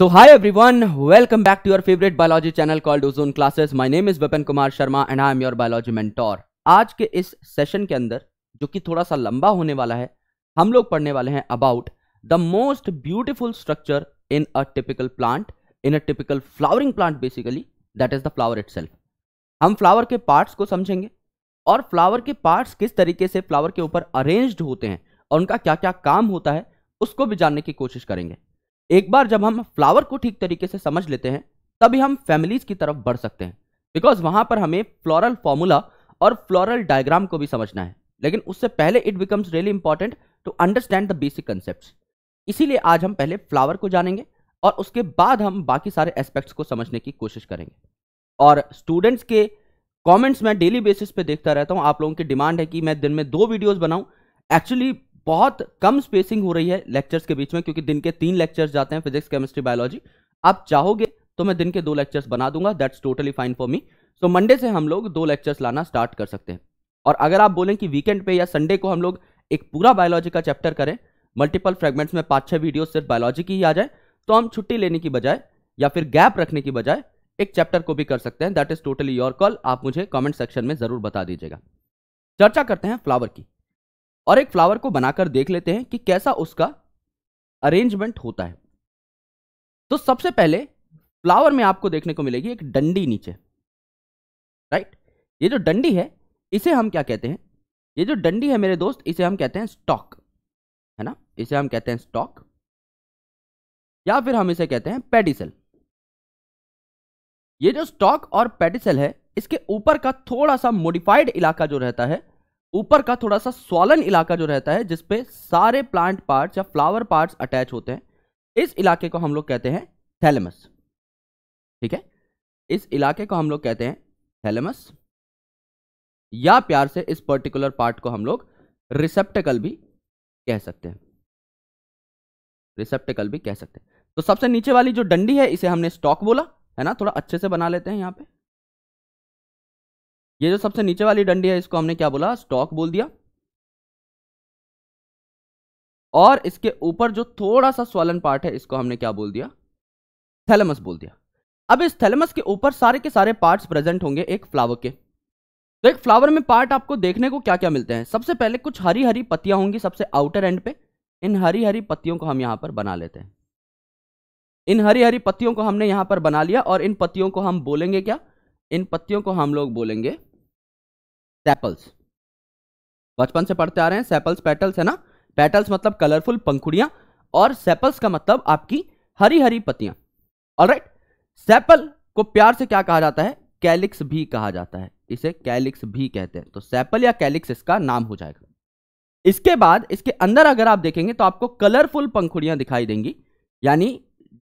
So hi everyone, welcome back to your favourite biology channel called ozone classes My name is Vipen Kumar Sharma and I am your biology mentor आज के इस session के अंदर जो कि थोड़ा सा लंबा होने वाला है हम लोग पढ़ने वाले हैं about the most beautiful structure in a typical plant in a typical flowering plant basically that is the flower it हम फ्लावर के पार्ट्स को समझेंगे और फ्लावर के पार्ट्स किस तरीके से फ्लावर के ऊपर अरेंज्ड होते हैं और उनका क्या क्या काम होता है उसको भी जानने की कोशिश करेंगे एक बार जब हम फ्लावर को ठीक तरीके से समझ लेते हैं तभी हम फैमिलीज की तरफ बढ़ सकते हैं बिकॉज वहां पर हमें फ्लोरल फॉर्मूला और फ्लोरल डायग्राम को भी समझना है लेकिन उससे पहले it becomes really important to understand the basic concept इसीलिए आज हम पहले फ्लावर को जानेंगे और उसके बाद हम बाकी सारे एस्पेक्ट्स को समझने की कोशिश करेंगे और स्टूडेंट्स के कमेंट्स मैं डेली बेसिस पे देखता रहता हूँ आप लोगों की डिमांड है कि मैं दिन में दो वीडियोस बनाऊँ एक्चुअली बहुत कम स्पेसिंग हो रही है लेक्चर्स के बीच में क्योंकि दिन के तीन लेक्चर्स जाते हैं फिजिक्स केमिस्ट्री बायोलॉजी आप चाहोगे तो मैं दिन के दो लेक्चर्स बना दूंगा that's totally fine for me so Monday से हम लोग दो लेक्चर्स लाना स्टार्ट कर सकते हैं और अगर आप बोलें कि वीकेंड पे या संडे को हम लोग एक पूरा बायोलॉजी का चैप्टर करें मल्टीपल फ्रेगमेंट्स में पाँच छः वीडियो सिर्फ बायोलॉजी की ही आ जाए तो हम छुट्टी लेने की बजाय या फिर गैप रखने की बजाय एक चैप्टर को भी कर सकते हैं that is totally your call आप मुझे कमेंट सेक्शन में जरूर बता दीजिएगा चर्चा करते हैं फ्लावर की और एक फ्लावर को बनाकर देख लेते हैं कि कैसा उसका अरेंजमेंट होता है तो सबसे पहले फ्लावर में आपको देखने को मिलेगी एक डंडी नीचे राइट ये जो डंडी है इसे हम क्या कहते हैं ये जो डंडी है मेरे दोस्त इसे हम कहते हैं स्टॉक है ना इसे हम कहते हैं स्टॉक या फिर हम इसे कहते हैं पेडिसल ये जो स्टॉक और पेडिसल है इसके ऊपर का थोड़ा सा मोडिफाइड इलाका जो रहता है ऊपर का थोड़ा सा स्वालन इलाका जो रहता है जिसपे सारे प्लांट पार्ट्स या फ्लावर पार्ट्स अटैच होते हैं इस इलाके को हम लोग कहते हैं थैलेमस ठीक है इस इलाके को हम लोग कहते हैं थैलेमस या प्यार से इस पर्टिकुलर पार्ट को हम लोग रिसेप्टिकल भी कह सकते हैं रिसेप्टिकल भी कह सकते हैं तो सबसे नीचे वाली जो डंडी है इसे हमने स्टॉक बोला है ना थोड़ा अच्छे से बना लेते हैं यहां पर ये जो सबसे नीचे वाली डंडी है इसको हमने क्या बोला स्टॉक बोल दिया और इसके ऊपर जो थोड़ा सा स्वलन पार्ट है इसको हमने क्या बोल दिया थैलेमस बोल दिया अब इस थैलेमस के ऊपर सारे के सारे पार्ट्स प्रेजेंट होंगे एक फ्लावर के तो एक फ्लावर में पार्ट आपको देखने को क्या क्या मिलते हैं सबसे पहले कुछ हरी हरी पत्तियां होंगी सबसे आउटर एंड पे इन हरी हरी पत्तियों को हम यहां पर बना लेते हैं इन हरी हरी पत्तियों को हमने यहां पर बना लिया और इन पत्तियों को हम बोलेंगे क्या इन पत्तियों को हम लोग बोलेंगे सेपल्स बचपन से पढ़ते आ रहे हैं सेपल्स पेटल्स है ना पेटल्स मतलब कलरफुल पंखुड़ियां और सेपल्स का मतलब आपकी हरी हरी पत्तियां ऑलराइट सैपल को प्यार से क्या कहा जाता है कैलिक्स भी कहा जाता है इसे कैलिक्स भी कहते हैं तो सैपल या कैलिक्स इसका नाम हो जाएगा इसके बाद इसके अंदर अगर आप देखेंगे तो आपको कलरफुल पंखुड़ियां दिखाई देंगी यानी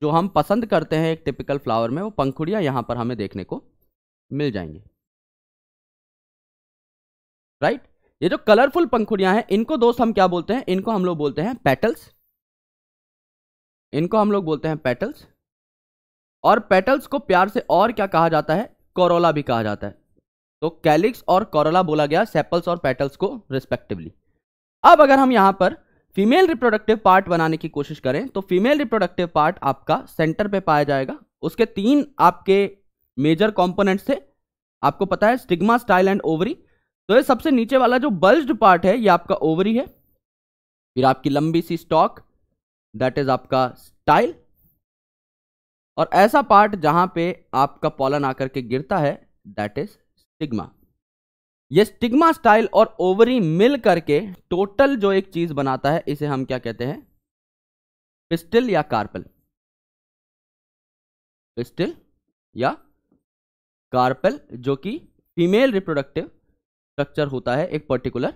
जो हम पसंद करते हैं एक टिपिकल फ्लावर में वो पंखुड़ियां यहां पर हमें देखने को मिल जाएंगी राइट ये जो कलरफुल पंखुड़ियां हैं इनको दोस्त हम क्या बोलते हैं इनको हम लोग बोलते हैं पेटल्स इनको हम लोग बोलते हैं पेटल्स और पेटल्स को प्यार से और क्या कहा जाता है कोरोला भी कहा जाता है तो कैलिक्स और कोरोला बोला गया सेपल्स और पेटल्स को रिस्पेक्टिवली अब अगर हम यहां पर फीमेल रिप्रोडक्टिव पार्ट बनाने की कोशिश करें तो फीमेल रिप्रोडक्टिव पार्ट आपका सेंटर पे पाया जाएगा उसके तीन आपके मेजर कॉम्पोनेंट्स थे आपको पता है स्टिग्मा स्टाइल एंड ओवरी तो ये सबसे नीचे वाला जो बल्ज पार्ट है ये आपका ओवरी है फिर आपकी लंबी सी स्टॉक दैट इज आपका स्टाइल और ऐसा पार्ट जहां पे आपका पॉलन आकर के गिरता है दैट इज स्टिग्मा ये स्टिग्मा स्टाइल और ओवरी मिल करके टोटल जो एक चीज बनाता है इसे हम क्या कहते हैं पिस्टिल या कार्पल पिस्टिल या कार्पल जो कि फीमेल रिप्रोडक्टिव स्ट्रक्चर होता है एक पर्टिकुलर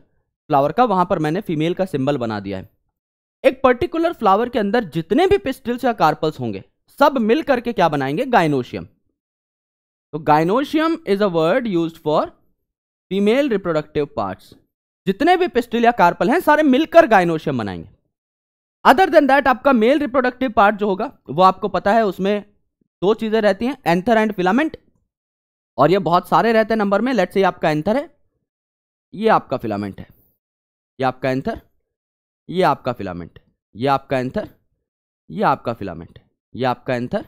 फ्लावर का वहां पर मैंने फीमेल का सिंबल बना दिया है एक पर्टिकुलर फ्लावर के अंदर जितने भी पिस्टिल्स या कार्पल्स होंगे सब मिल करके क्या बनाएंगे गाइनोशियम तो gynoecium is a word use for female reproductive parts जितने भी पिस्टिल या कार्पल हैं सारे मिलकर गाइनोशियम बनाएंगे अदर देन दैट आपका मेल रिप्रोडक्टिव पार्ट जो होगा वो आपको पता है उसमें दो चीज़ें रहती हैं एंथर एंड फिलामेंट और ये बहुत सारे रहते हैं नंबर में लेट से आपका एंथर है ये आपका फिलामेंट है ये आपका एंथर ये आपका फिलामेंट ये आपका एंथर ये आपका फिलामेंट ये आपका एंथर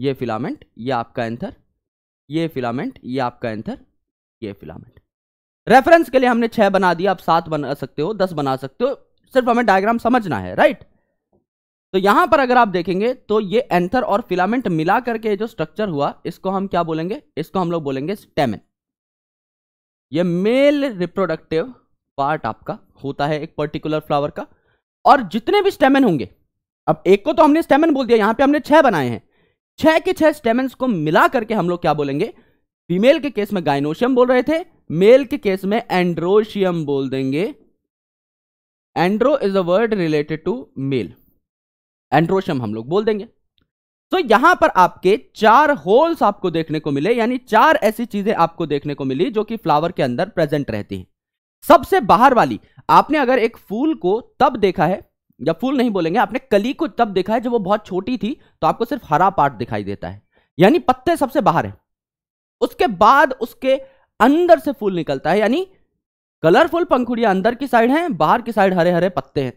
ये फिलामेंट ये आपका एंथर ये फिलामेंट ये आपका एंथर ये फिलामेंट रेफरेंस के लिए हमने छह बना दिया आप सात बना सकते हो दस बना सकते हो सिर्फ हमें डायग्राम समझना है राइट तो यहां पर अगर आप देखेंगे तो ये एंथर और फिलामेंट मिला करके जो स्ट्रक्चर हुआ इसको हम क्या बोलेंगे इसको हम लोग बोलेंगे स्टेमिन ये मेल रिप्रोडक्टिव पार्ट आपका होता है एक पर्टिकुलर फ्लावर का और जितने भी स्टेमन होंगे अब एक को तो हमने स्टेमन बोल दिया यहां पे हमने छह बनाए हैं छह के छह स्टेमन को मिला करके हम लोग क्या बोलेंगे फीमेल के केस में गाइनोशियम बोल रहे थे मेल के केस में एंड्रोशियम बोल देंगे andro is a word related to male androecium हम लोग बोल देंगे तो यहां पर आपके चार होल्स आपको देखने को मिले यानी चार ऐसी चीजें आपको देखने को मिली जो कि फ्लावर के अंदर प्रेजेंट रहती है सबसे बाहर वाली आपने अगर एक फूल को तब देखा है या फूल नहीं बोलेंगे आपने कली को तब देखा है जब वो बहुत छोटी थी तो आपको सिर्फ हरा पार्ट दिखाई देता है यानी पत्ते सबसे बाहर है उसके बाद उसके अंदर से फूल निकलता है यानी कलरफुल पंखुड़िया अंदर की साइड है बाहर की साइड हरे हरे पत्ते हैं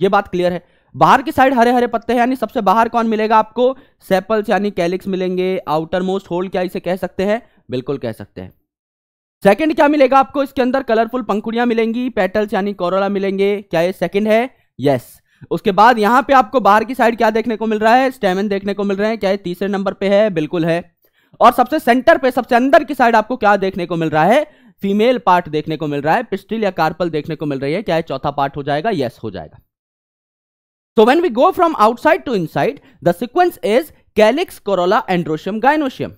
ये बात क्लियर है बाहर की साइड हरे हरे पत्ते हैं यानी सबसे बाहर कौन मिलेगा आपको सेपल्स यानी कैलिक्स मिलेंगे आउटर मोस्ट होल क्या इसे कह सकते हैं बिल्कुल कह सकते हैं सेकंड क्या मिलेगा आपको इसके अंदर कलरफुल पंखुड़ियां मिलेंगी पेटल्स यानी कोरोला मिलेंगे क्या ये सेकंड है यस उसके बाद यहां पे आपको बाहर की साइड क्या देखने को मिल रहा है स्टेमन देखने को मिल रहे हैं क्या ये तीसरे नंबर पे है बिल्कुल है और सबसे सेंटर पे सबसे अंदर की साइड आपको क्या देखने को मिल रहा है फीमेल पार्ट देखने को मिल रहा है पिस्टिल या कार्पल देखने को मिल रही है क्या चौथा पार्ट हो जाएगा यस हो जाएगा So when we go from outside to inside, the sequence is calyx, corolla, androecium gynoecium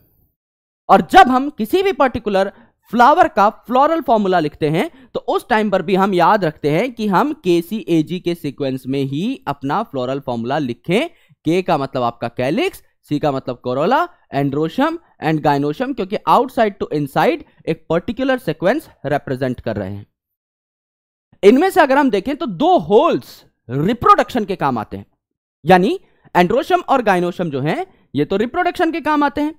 और जब हम किसी भी पर्टिकुलर फ्लावर का फ्लोरल फॉर्मूला लिखते हैं तो उस टाइम पर भी हम याद रखते हैं कि हम के सी ए जी के सीक्वेंस में ही अपना फ्लोरल फॉर्मूला लिखें के का मतलब आपका कैलिक्स सी का मतलब कोरोला एंड्रोशियम एंड गाइनोशियम क्योंकि आउटसाइड टू इनसाइड एक पर्टिकुलर सिक्वेंस रिप्रेजेंट कर रहे हैं इनमें से अगर हम देखें तो दो होल्स रिप्रोडक्शन के काम आते हैं यानी एंड्रोशम और गाइनोशम जो हैं ये तो रिप्रोडक्शन के काम आते हैं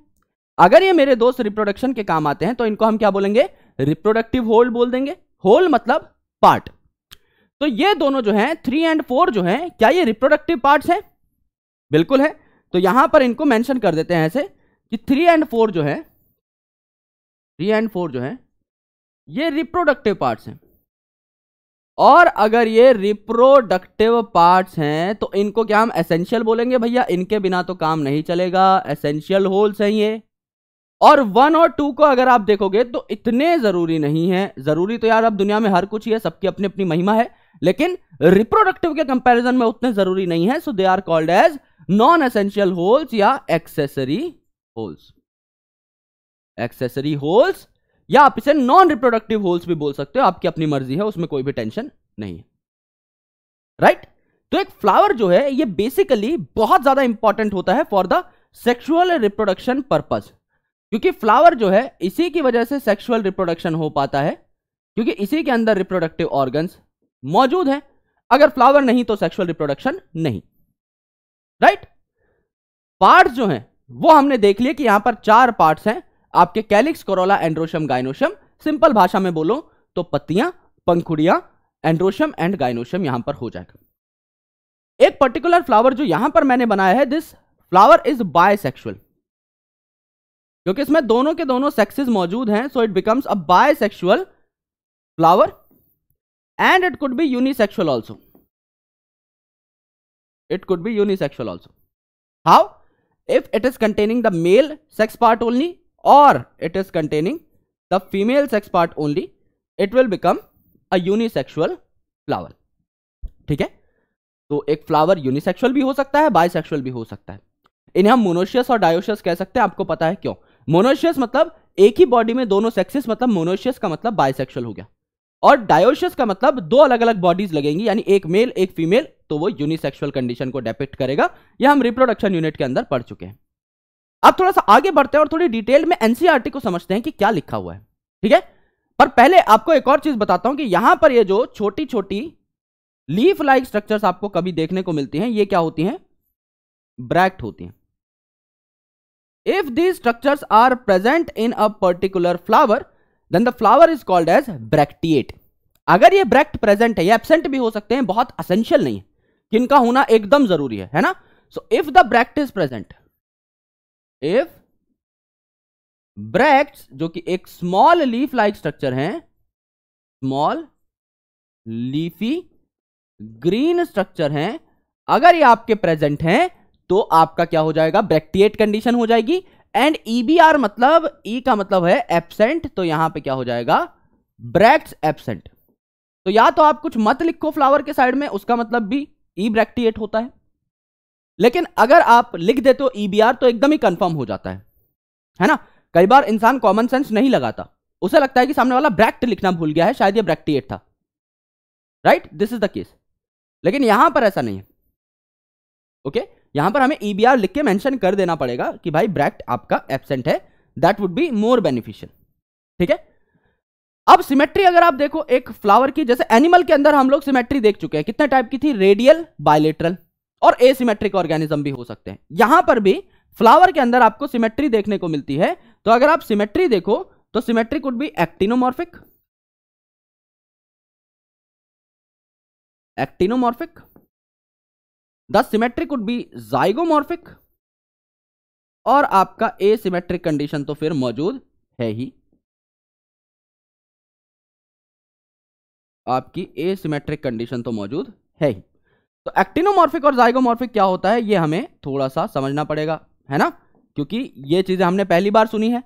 अगर ये मेरे दोस्त रिप्रोडक्शन के काम आते हैं तो इनको हम क्या बोलेंगे रिप्रोडक्टिव होल बोल देंगे होल मतलब पार्ट तो ये दोनों जो हैं थ्री एंड फोर जो हैं क्या ये रिप्रोडक्टिव पार्ट्स हैं बिल्कुल है तो यहां पर इनको मेंशन कर देते हैं ऐसे कि थ्री एंड फोर जो है थ्री एंड फोर जो है ये रिप्रोडक्टिव पार्ट्स हैं और अगर ये रिप्रोडक्टिव पार्ट्स हैं तो इनको क्या हम एसेंशियल बोलेंगे भैया इनके बिना तो काम नहीं चलेगा एसेंशियल होल्स हैं ये और वन और टू को अगर आप देखोगे तो इतने जरूरी नहीं है जरूरी तो यार अब दुनिया में हर कुछ ही है सबकी अपनी अपनी महिमा है लेकिन रिप्रोडक्टिव के कंपैरिजन में उतने जरूरी नहीं है so they are called as non essential whorls या एक्सेसरी होल्स एक्सेसरी होल्स या आप इसे नॉन रिप्रोडक्टिव होल्स भी बोल सकते हो आपकी अपनी मर्जी है उसमें कोई भी टेंशन नहीं है राइट right? तो एक फ्लावर जो है ये बेसिकली बहुत ज्यादा इंपॉर्टेंट होता है for the sexual reproduction purpose क्योंकि फ्लावर जो है इसी की वजह से सेक्सुअल रिप्रोडक्शन हो पाता है क्योंकि इसी के अंदर रिप्रोडक्टिव ऑर्गन्स मौजूद हैं अगर फ्लावर नहीं तो सेक्सुअल रिप्रोडक्शन नहीं राइट right? पार्ट्स जो हैं वो हमने देख लिया कि यहां पर चार पार्ट्स हैं आपके calyx corolla androecium gynoecium simple भाषा में बोलो तो पत्तियां पंखुड़िया एंड्रोशम एंड गाइनोशम यहां पर हो जाएगा एक पर्टिकुलर फ्लावर जो यहां पर मैंने बनाया है दिस फ्लावर इज बायसेक्सुअल क्योंकि इसमें दोनों के दोनों सेक्सेस मौजूद हैं so it becomes a bisexual flower and it could be unisexual also it could be unisexual also how if it is containing the male sex part only or it is containing the female sex part only, it will become a unisexual flower. ठीक है तो एक flower unisexual भी हो सकता है bisexual भी हो सकता है इन्हें हम मोनोशियस और डायोशियस कह सकते हैं आपको पता है क्यों मोनोशियस मतलब एक ही बॉडी में दोनों sexes मतलब मोनोशियस का मतलब bisexual हो गया और डायोशियस का मतलब दो अलग अलग बॉडीज लगेंगी यानी एक मेल एक फीमेल तो वो यूनिसेक्सुअल कंडीशन को डेपिक्ट करेगा यह हम रिप्रोडक्शन यूनिट के अंदर पढ़ चुके हैं अब थोड़ा सा आगे बढ़ते हैं और थोड़ी डिटेल में एनसीआरटी e को समझते हैं कि क्या लिखा हुआ है ठीक है पर पहले आपको एक और चीज बताता हूं कि यहां पर ये जो छोटी छोटी लीफ लाइक स्ट्रक्चर्स आपको कभी देखने को मिलती हैं ये क्या होती हैं ब्रैक्ट होती हैं if these structures are present in a particular flower then the flower is called as bracteate अगर ये ब्रैक्ट प्रेजेंट है ये एबसेंट भी हो सकते हैं बहुत असेंशियल नहीं है इनका होना एकदम जरूरी है है ना so if the bract is present if bract जो कि एक स्मॉल लीफ लाइक स्ट्रक्चर है स्मॉल लीफी ग्रीन स्ट्रक्चर है अगर ये आपके प्रेजेंट हैं तो आपका क्या हो जाएगा ब्रैक्टिएट कंडीशन हो जाएगी एंड ईबीआर e मतलब ई e का मतलब है एबसेंट तो यहां पे क्या हो जाएगा ब्रैक्ट एबसेंट तो या तो आप कुछ मत लिखो फ्लावर के साइड में उसका मतलब भी ई e ब्रैक्टिएट होता है लेकिन अगर आप लिख देते हो ईबीआर e तो एकदम ही कंफर्म हो जाता है है ना कई बार इंसान कॉमन सेंस नहीं लगाता उसे लगता है कि सामने वाला ब्रैक्ट लिखना भूल गया है शायद ये ब्रैक्टिएट था right this is the case लेकिन यहां पर ऐसा नहीं है ओके okay? यहां पर हमें ईबीआर e लिख के मैंशन कर देना पड़ेगा कि भाई ब्रैक्ट आपका एबसेंट है that would be more beneficial ठीक है अब सिमेट्री अगर आप देखो एक फ्लावर की जैसे एनिमल के अंदर हम लोग सिमेट्री देख चुके हैं कितने टाइप की थी रेडियल बायोलेटरल और एसिमेट्रिक ऑर्गेनिज्म भी हो सकते हैं यहां पर भी फ्लावर के अंदर आपको सिमेट्री देखने को मिलती है तो अगर आप सिमेट्री देखो तो symmetry could be actinomorphic actinomorphic the symmetry could be zygomorphic और आपका एसिमेट्रिक कंडीशन तो फिर मौजूद है ही आपकी एसिमेट्रिक कंडीशन तो मौजूद है ही तो एक्टिनोमॉर्फिक और जाइगोमॉर्फिक क्या होता है ये हमें थोड़ा सा समझना पड़ेगा है ना क्योंकि ये चीज़ें हमने पहली बार सुनी है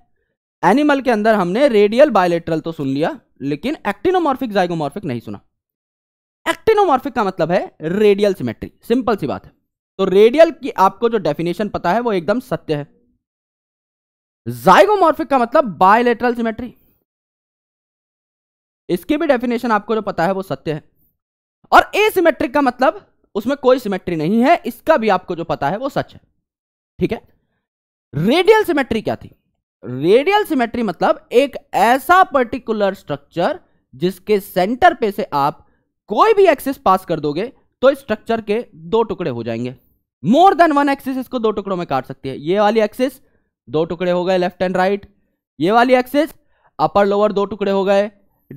एनिमल के अंदर हमने रेडियल बायोलेट्रल तो सुन लिया लेकिन एक्टिनोमॉर्फिक जाइगोमॉर्फिक नहीं सुना एक्टिनोमॉर्फिक का मतलब है रेडियल सिमेट्री सिंपल सी बात है तो रेडियल की आपको जो डेफिनेशन पता है वो एकदम सत्य है जाइगोमॉर्फिक का मतलब बायोलेट्रल सिमेट्री इसकी भी डेफिनेशन आपको जो पता है वो सत्य है और एसिमेट्रिक का मतलब उसमें कोई सिमेट्री नहीं है इसका भी आपको जो पता है वो सच है ठीक है रेडियल सिमेट्री क्या थी रेडियल सिमेट्री मतलब एक ऐसा पर्टिकुलर स्ट्रक्चर जिसके सेंटर पे से आप कोई भी एक्सिस पास कर दोगे तो इस स्ट्रक्चर के दो टुकड़े हो जाएंगे मोर देन वन एक्सिस इसको दो टुकड़ों में काट सकती है ये वाली एक्सिस दो टुकड़े हो गए लेफ्ट एंड राइट ये वाली एक्सिस अपर लोअर दो टुकड़े हो गए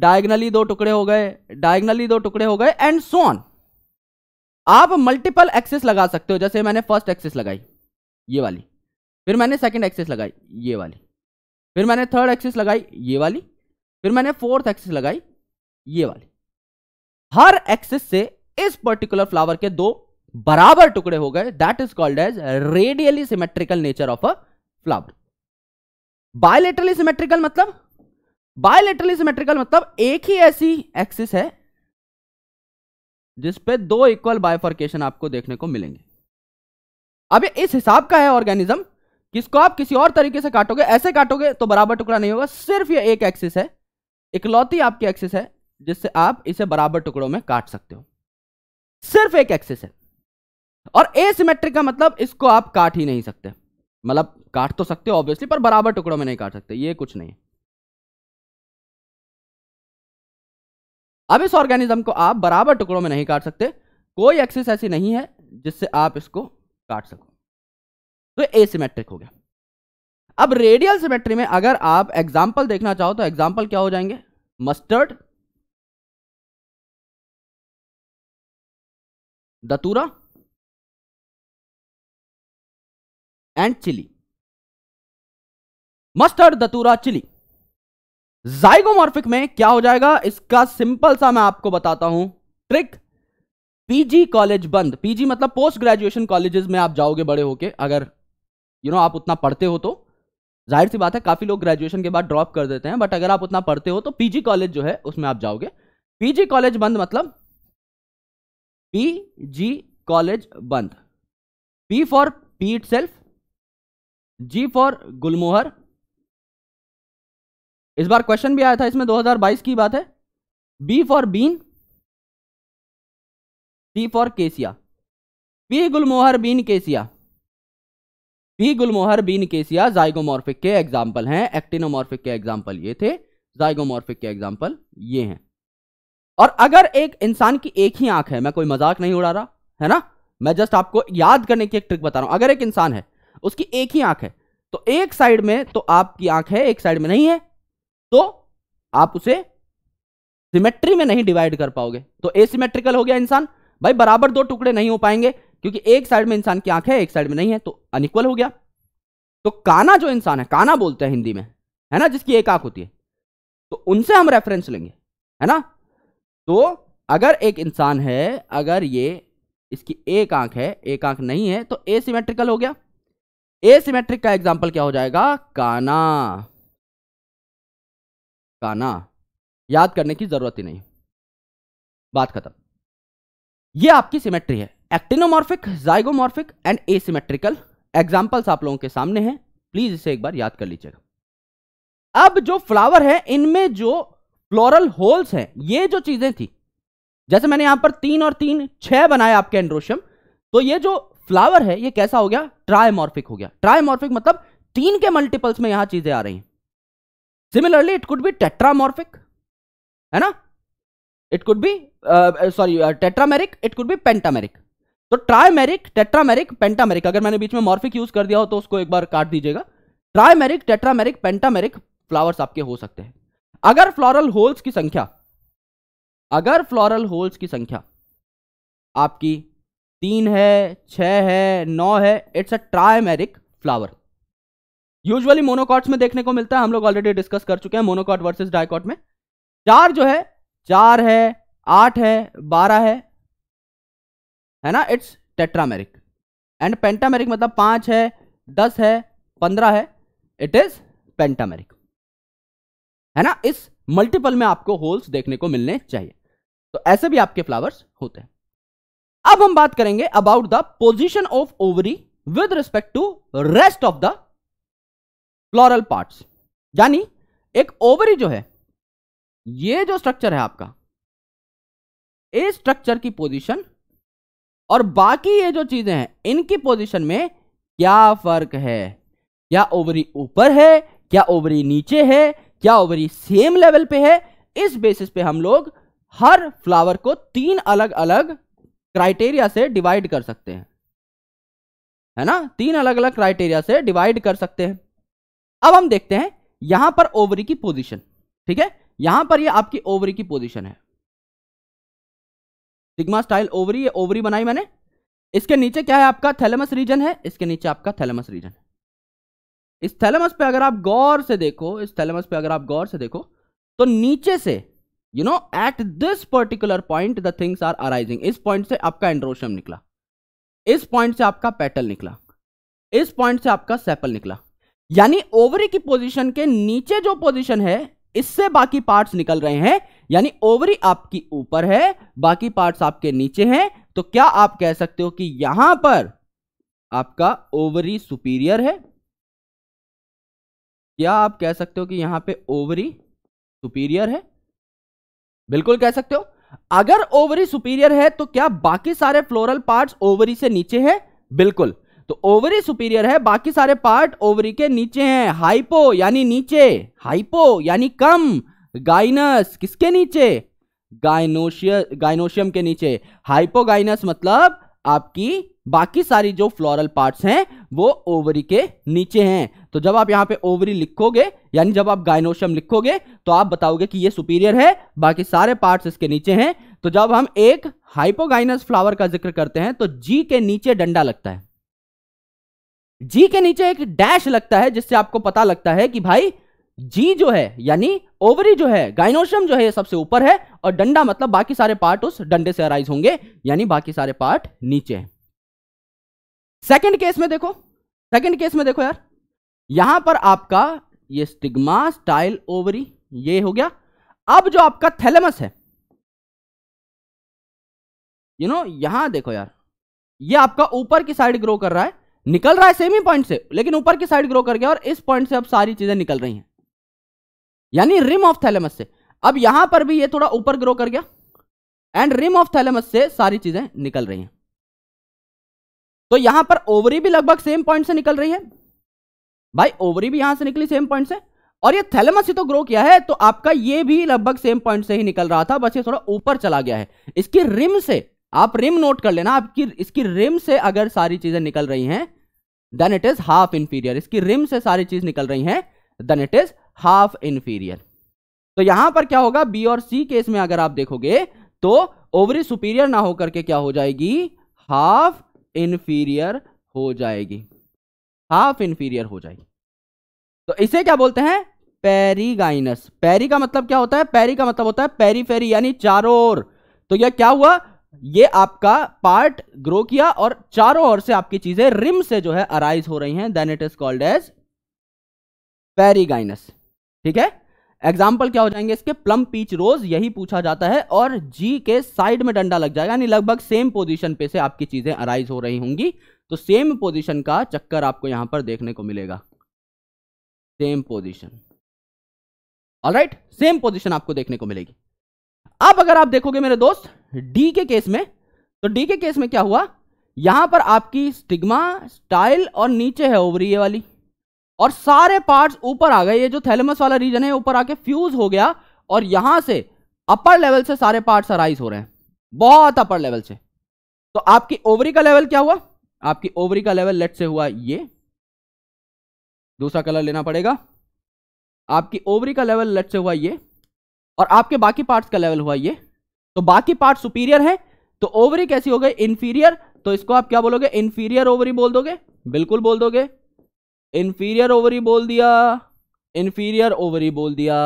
डायगनली दो टुकड़े हो गए डायगनली दो टुकड़े हो गए एंड सोन आप मल्टीपल एक्सेस लगा सकते हो जैसे मैंने फर्स्ट एक्सेस लगाई ये वाली फिर मैंने सेकंड एक्सेस लगाई ये वाली फिर मैंने थर्ड एक्सेस लगाई ये वाली फिर मैंने फोर्थ एक्सेस लगाई ये वाली हर एक्सेस से इस पर्टिकुलर फ्लावर के दो बराबर टुकड़े हो गए that is called as radially symmetrical nature of a flower bilaterally symmetrical मतलब बायोलेटरली सिमेट्रिकल मतलब एक ही ऐसी एक्सिस है जिसपे दो इक्वल बायफर्केशन आपको देखने को मिलेंगे अब इस हिसाब का है ऑर्गेनिज्म किसको आप किसी और तरीके से काटोगे ऐसे काटोगे तो बराबर टुकड़ा नहीं होगा सिर्फ ये एक एक्सिस है इकलौती आपकी एक्सिस है जिससे आप इसे बराबर टुकड़ों में काट सकते हो सिर्फ एक एक्सिस है और एसिमेट्रिक का मतलब इसको आप काट ही नहीं सकते मतलब काट तो सकते हो ऑब्वियसली पर बराबर टुकड़ों में नहीं काट सकते ये कुछ नहीं है अब इस ऑर्गेनिज्म को आप बराबर टुकड़ों में नहीं काट सकते कोई एक्सिस ऐसी नहीं है जिससे आप इसको काट सको तो एसिमेट्रिक हो गया अब रेडियल सिमेट्री में अगर आप एग्जाम्पल देखना चाहो तो एग्जाम्पल क्या हो जाएंगे mustard datura and chilli mustard datura chilli zygomorphic में क्या हो जाएगा इसका सिंपल सा मैं आपको बताता हूं ट्रिक पीजी कॉलेज बंद पीजी मतलब पोस्ट ग्रेजुएशन कॉलेजेस में आप जाओगे बड़े होके अगर यू you नो know, आप उतना पढ़ते हो तो जाहिर सी बात है काफ़ी लोग ग्रेजुएशन के बाद ड्रॉप कर देते हैं बट अगर आप उतना पढ़ते हो तो पीजी कॉलेज जो है उसमें आप जाओगे पीजी कॉलेज बंद मतलब पीजी कॉलेज बंद P for P itself G for gulmohar इस बार क्वेश्चन भी आया था इसमें 2022 की बात है B for bean C for cassia P gulmohar bean cassia P gulmohar bean cassia zygomorphic के एग्जाम्पल हैं एक्टिनोमोर्फिक के एग्जाम्पल ये थे जाइगोमोर्फिक के एग्जाम्पल ये हैं और अगर एक इंसान की एक ही आंख है मैं कोई मजाक नहीं उड़ा रहा है ना मैं जस्ट आपको याद करने की एक ट्रिक बता रहा हूं अगर एक इंसान है उसकी एक ही आंख है तो एक साइड में तो आपकी आंख है एक साइड में नहीं है तो आप उसे सिमेट्री में नहीं डिवाइड कर पाओगे तो एसिमेट्रिकल हो गया इंसान भाई बराबर दो टुकड़े नहीं हो पाएंगे क्योंकि एक साइड में इंसान की आंखें एक साइड में नहीं है तो अनइक्वल हो गया तो काना जो इंसान है काना बोलते हैं हिंदी में है ना जिसकी एक आंख होती है तो उनसे हम रेफरेंस लेंगे है ना तो अगर एक इंसान है अगर ये इसकी एक आंख है एक आंख नहीं है तो एसिमेट्रिकल हो गया एसिमेट्रिक का एग्जाम्पल क्या हो जाएगा काना काना याद करने की जरूरत ही नहीं बात खत्म ये आपकी सिमेट्री है actinomorphic zygomorphic and asymmetrical examples आप लोगों के सामने हैं प्लीज इसे एक बार याद कर लीजिएगा अब जो फ्लावर है इनमें जो फ्लोरल होल्स हैं ये जो चीजें थी जैसे मैंने यहां पर तीन और तीन छह बनाए आपके एंड्रोशियम तो ये जो फ्लावर है ये कैसा हो गया ट्रायमॉर्फिक हो गया ट्रायमॉर्फिक मतलब तीन के मल्टीपल्स में यहां चीजें आ रही हैं similarly it could be tetramorphic है ना it could be sorry tetrameric it could be pentameric तो ट्राइमेरिक टेट्रामेरिक पेंटामेरिक अगर मैंने बीच में मॉर्फिक यूज कर दिया हो तो उसको एक बार काट दीजिएगा ट्राइमेरिक टेट्रामेरिक पेंटामेरिक फ्लावर्स आपके हो सकते हैं अगर फ्लोरल होल्स की संख्या अगर फ्लोरल होल्स की संख्या आपकी तीन है छ है नौ है it's a trimeric flower usually monocots में देखने को मिलता है हम लोग ऑलरेडी डिस्कस कर चुके हैं मोनोकॉट वर्सेज डायकॉट में चार जो है चार है आठ है बारह है है ना इट्स टेट्रामेरिक एंड पेंटामेरिक मतलब पांच है दस है पंद्रह है इट इज पेंटामेरिक है ना इस मल्टीपल में आपको होल्स देखने को मिलने चाहिए तो ऐसे भी आपके फ्लावर्स होते हैं अब हम बात करेंगे about the position of ovary with respect to rest of the floral parts यानी एक ओवरी जो है ये जो स्ट्रक्चर है आपका ए स्ट्रक्चर की पोजीशन और बाकी ये जो चीजें हैं इनकी पोजीशन में क्या फर्क है क्या ओवरी ऊपर है क्या ओवरी नीचे है क्या ओवरी सेम लेवल पे है इस बेसिस पे हम लोग हर फ्लावर को तीन अलग अलग क्राइटेरिया से डिवाइड कर सकते हैं है ना तीन अलग अलग क्राइटेरिया से डिवाइड कर सकते हैं अब हम देखते हैं यहां पर ओवरी की पोजीशन ठीक है यहां पर ये यह आपकी ओवरी की पोजीशन है सिग्मा स्टाइल ओवरी ये ओवरी बनाई मैंने इसके नीचे क्या है आपका थैलेमस रीजन है इसके नीचे आपका थैलेमस रीजन है इस थैलेमस पे अगर आप गौर से देखो इस थैलेमस पे अगर आप गौर से देखो तो नीचे से you know at this particular point the things are arising इस पॉइंट से आपका एंड्रोशियम निकला इस पॉइंट से आपका पेटल निकला इस पॉइंट से आपका सेपल निकला यानी ओवरी की पोजीशन के नीचे जो पोजीशन है इससे बाकी पार्ट्स निकल रहे हैं यानी ओवरी आपकी ऊपर है बाकी पार्ट्स आपके नीचे हैं तो क्या आप कह सकते हो कि यहां पर आपका ओवरी सुपीरियर है क्या आप कह सकते हो कि यहां पे ओवरी सुपीरियर है बिल्कुल कह सकते हो अगर ओवरी सुपीरियर है तो क्या बाकी सारे फ्लोरल पार्ट्स ओवरी से नीचे है बिल्कुल तो ओवरी सुपीरियर है बाकी सारे पार्ट ओवरी के नीचे हैं हाइपो यानी नीचे हाइपो यानी कम गाइनस किसके नीचे गाइनोशिय गाइनोशियम के नीचे हाइपोगाइनस मतलब आपकी बाकी सारी जो फ्लोरल पार्ट्स हैं वो ओवरी के नीचे हैं तो जब आप यहां पे ओवरी लिखोगे यानी जब आप गाइनोशियम लिखोगे तो आप बताओगे कि ये सुपीरियर है बाकी सारे पार्ट्स इसके नीचे हैं तो जब हम एक हाइपोगाइनस फ्लावर का जिक्र करते हैं तो जी के नीचे डंडा लगता है जी के नीचे एक डैश लगता है जिससे आपको पता लगता है कि भाई जी जो है यानी ओवरी जो है गाइनोशियम जो है ये सबसे ऊपर है और डंडा मतलब बाकी सारे पार्ट उस डंडे से अराइज होंगे यानी बाकी सारे पार्ट नीचे हैं सेकंड केस में देखो सेकंड केस में देखो यार यहां पर आपका ये स्टिग्मा स्टाइल ओवरी ये हो गया अब जो आपका थैलेमस है यू you नो know, यहां देखो यार ये आपका ऊपर की साइड ग्रो कर रहा है निकल रहा है सेम ही पॉइंट से लेकिन ऊपर की साइड ग्रो कर गया और इस पॉइंट से अब सारी चीजें निकल रही हैं यानी रिम ऑफ थैलेमस से अब यहां पर भी ये थोड़ा ऊपर ग्रो कर गया एंड रिम ऑफ थैलेमस से सारी चीजें निकल रही हैं तो यहां पर ओवरी भी लगभग सेम पॉइंट से निकल रही है भाई ओवरी भी यहां से निकली सेम पॉइंट से और ये थैलेमस ही तो ग्रो किया है तो आपका ये भी लगभग सेम पॉइंट से ही निकल रहा था बस ये थोड़ा ऊपर चला गया है इसकी रिम से आप रिम नोट कर लेना आपकी इसकी रिम से अगर सारी चीजें निकल रही हैं then it is half inferior इसकी रिम से सारी चीज निकल रही हैं then it is half inferior तो यहां पर क्या होगा बी और सी केस में अगर आप देखोगे तो ओवरी सुपीरियर ना होकर के क्या हो जाएगी हाफ इंफीरियर हो जाएगी हाफ इंफीरियर हो जाएगी तो इसे क्या बोलते हैं पेरीगाइनस पेरी का मतलब क्या होता है पेरी का मतलब होता है पेरीफेरी यानी चारों ओर तो यह क्या हुआ ये आपका पार्ट ग्रो किया और चारों ओर से आपकी चीजें रिम से जो है अराइज हो रही हैं then it is called as perigynous ठीक है एग्जाम्पल क्या हो जाएंगे इसके प्लम पीच रोज यही पूछा जाता है और जी के साइड में डंडा लग जाएगा यानी लगभग सेम पोजीशन पे से आपकी चीजें अराइज हो रही होंगी तो सेम पोजिशन का चक्कर आपको यहां पर देखने को मिलेगा same all right same position आपको देखने को मिलेगी अब अगर आप देखोगे मेरे दोस्त डी के केस में तो डी के केस में क्या हुआ यहां पर आपकी स्टिग्मा स्टाइल और नीचे है ओवरी ये वाली और सारे पार्ट्स ऊपर आ गए ये जो थैलेमस वाला रीजन है ऊपर आके फ्यूज हो गया और यहां से अपर लेवल से सारे पार्ट्स अराइज हो रहे हैं बहुत अपर लेवल से तो आपकी ओवरी का लेवल क्या हुआ आपकी ओवरी का लेवल लेट से हुआ ये दूसरा कलर लेना पड़ेगा आपकी ओवरी का लेवल लेट से हुआ ये और आपके बाकी पार्ट्स का लेवल हुआ ये तो बाकी पार्ट सुपीरियर है तो ओवरी कैसी हो गई इन्फीरियर तो इसको आप क्या बोलोगे इन्फीरियर ओवरी बोल दोगे बिल्कुल बोल दोगे इन्फीरियर ओवरी बोल दिया इन्फीरियर ओवरी बोल दिया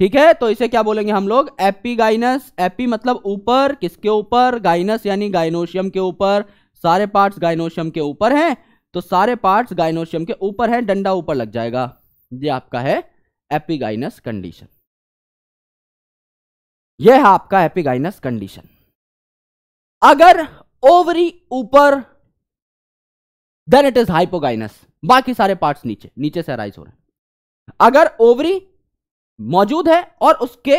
ठीक है तो इसे क्या बोलेंगे हम लोग एपी गाइनस एपी मतलब ऊपर किसके ऊपर गाइनस यानी गाइनोशियम के ऊपर सारे पार्ट्स गाइनोशियम के ऊपर हैं तो सारे पार्ट्स गाइनोशियम के ऊपर हैं डंडा ऊपर लग जाएगा ये आपका है एपी कंडीशन यह है आपका एपिगाइनस कंडीशन अगर ओवरी ऊपर देन इट इज हाइपोगाइनस बाकी सारे पार्ट्स नीचे नीचे से अराइज हो रहे हैं अगर ओवरी मौजूद है और उसके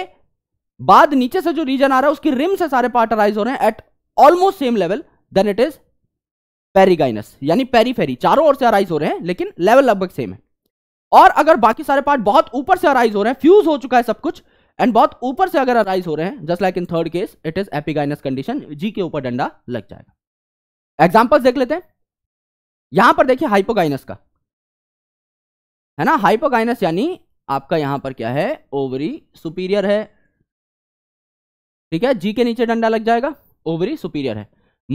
बाद नीचे से जो रीजन आ रहा है उसकी रिम से सारे पार्ट अराइज हो रहे हैं at almost same level then it is perigynous यानी पेरीफेरी चारों ओर से अराइज हो रहे हैं लेकिन लेवल लगभग सेम है और अगर बाकी सारे पार्ट बहुत ऊपर से अराइज हो रहे हैं फ्यूज हो चुका है सब कुछ एंड बहुत ऊपर से अगर अराइज हो रहे हैं just like in third case it is epigynous condition G के ऊपर डंडा लग जाएगा एग्जाम्पल्स देख लेते हैं यहां पर देखिए हाइपोगाइनस का है ना हाइपोगाइनस यानी आपका यहां पर क्या है ओवरी सुपीरियर है ठीक है जी के नीचे डंडा लग जाएगा ओवरी सुपीरियर है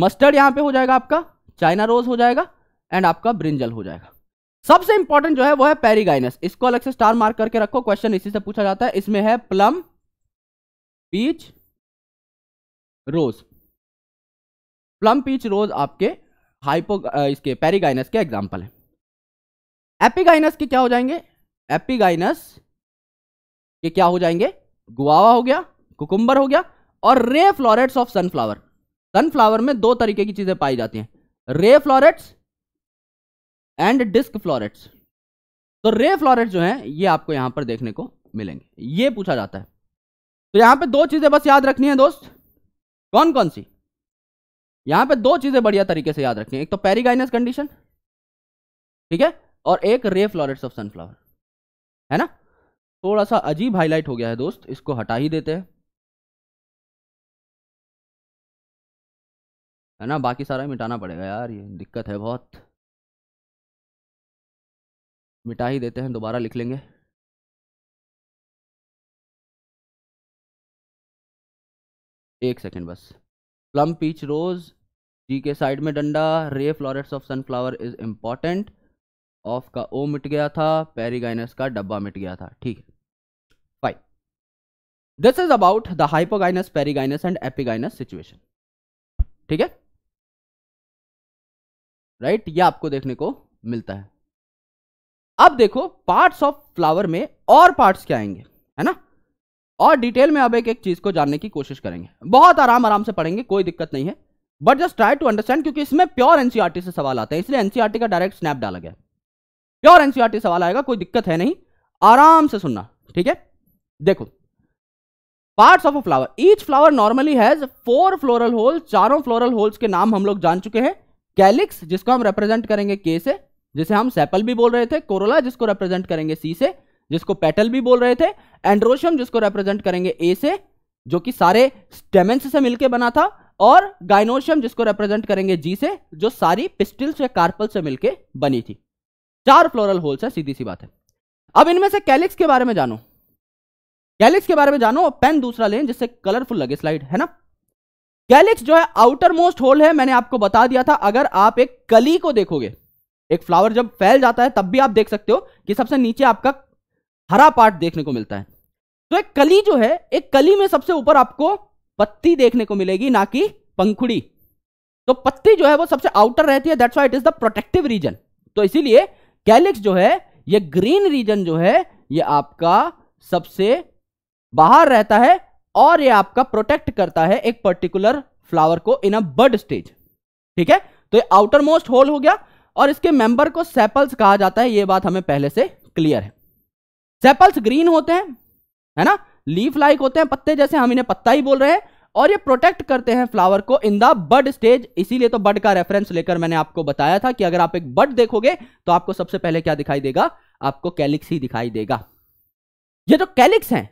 मस्टर्ड यहां पे हो जाएगा आपका चाइना रोज हो जाएगा एंड आपका ब्रिंजल हो जाएगा सबसे इंपॉर्टेंट जो है वो है पेरीगाइनस इसको अलग से स्टार मार्क करके रखो क्वेश्चन इसी से पूछा जाता है इसमें है plum peach rose plum peach rose आपके हाइपो इसके पेरीगाइनस के एग्जाम्पल है एपीगाइनस के क्या हो जाएंगे एपीगाइनस के क्या हो जाएंगे गुआवा हो गया कुकुम्बर हो गया और रे फ्लोरेट्स ऑफ सनफ्लावर सनफ्लावर में दो तरीके की चीजें पाई जाती हैं ray florets and disc florets तो रे फ्लोरेट जो है ये आपको यहां पर देखने को मिलेंगे ये पूछा जाता है तो यहां पे दो चीज़ें बस याद रखनी है दोस्त कौन कौन सी यहां पे दो चीज़ें बढ़िया तरीके से याद रखनी है एक तो पेरीगाइनस कंडीशन ठीक है और एक रे फ्लोरेट्स ऑफ सनफ्लावर है ना थोड़ा सा अजीब हाईलाइट हो गया है दोस्त इसको हटा ही देते हैं है ना बाकी सारा मिटाना पड़ेगा यार ये दिक्कत है बहुत मिटा ही देते हैं दोबारा लिख लेंगे एक सेकेंड बस प्लम पीच रोज जी के साइड में डंडा ray florets of sunflower is important of का ओ मिट गया था पेरीगाइनस का डब्बा मिट गया था ठीक है fine this is about the hypogynous perigynous and epigynous situation ठीक है राइट right? ये आपको देखने को मिलता है अब देखो पार्ट्स ऑफ फ्लावर में और पार्ट्स क्या आएंगे है ना और डिटेल में अब एक एक चीज को जानने की कोशिश करेंगे बहुत आराम आराम से पढ़ेंगे कोई दिक्कत नहीं है but just try to understand क्योंकि इसमें प्योर एनसीआरटी e से सवाल आते हैं इसलिए एनसीआरटी e का डायरेक्ट स्नैप डाला गया प्योर एनसीआरटी e सवाल आएगा कोई दिक्कत है नहीं आराम से सुनना ठीक है देखो parts of a flower each flower normally has four floral whorls चारों फ्लोरल होल्स के नाम हम लोग जान चुके हैं कैलिक्स जिसको हम रिप्रेजेंट करेंगे के से जिसे हम सेपल भी बोल रहे थे कोरोला जिसको रिप्रेजेंट करेंगे सी से जिसको पेटल भी बोल रहे थे एंड्रोशियम जिसको रिप्रेजेंट करेंगे ए से जो कि सारे स्टेमेंस से मिलकर बना था और गाइनोशियम जिसको रिप्रेजेंट करेंगे जी से जो सारी पिस्टिल्स से कार्पल से मिलकर बनी थी चार फ्लोरल होल्स है सीधी सी बात है अब इनमें से कैलिक्स के बारे में जानो कैलिक्स के बारे में जानो पेन दूसरा लें जिससे कलरफुल लगे स्लाइड है ना कैलिक्स जो है आउटर मोस्ट होल है मैंने आपको बता दिया था अगर आप एक कली को देखोगे एक फ्लावर जब फैल जाता है तब भी आप देख सकते हो कि सबसे नीचे आपका हरा पार्ट देखने को मिलता है तो एक कली जो है एक कली में सबसे ऊपर आपको पत्ती देखने को मिलेगी ना कि पंखुड़ी तो पत्ती जो है वो सबसे आउटर रहती है that's why it is the protective region तो इसीलिए कैलिक्स जो है ये ग्रीन रीजन जो है ये आपका सबसे बाहर रहता है और ये आपका प्रोटेक्ट करता है एक पर्टिकुलर फ्लावर को इन अ बर्ड स्टेज ठीक है तो ये आउटर मोस्ट होल हो गया और इसके मेंबर को सेपल्स कहा जाता है ये बात हमें पहले से क्लियर है सेपल्स ग्रीन होते हैं है ना लीफ लाइक होते हैं पत्ते जैसे हम इन्हें पत्ता ही बोल रहे हैं और ये प्रोटेक्ट करते हैं फ्लावर को इन द बड स्टेज इसीलिए तो बड का रेफरेंस लेकर मैंने आपको बताया था कि अगर आप एक बड देखोगे तो आपको सबसे पहले क्या दिखाई देगा आपको कैलिक्स ही दिखाई देगा ये जो कैलिक्स हैं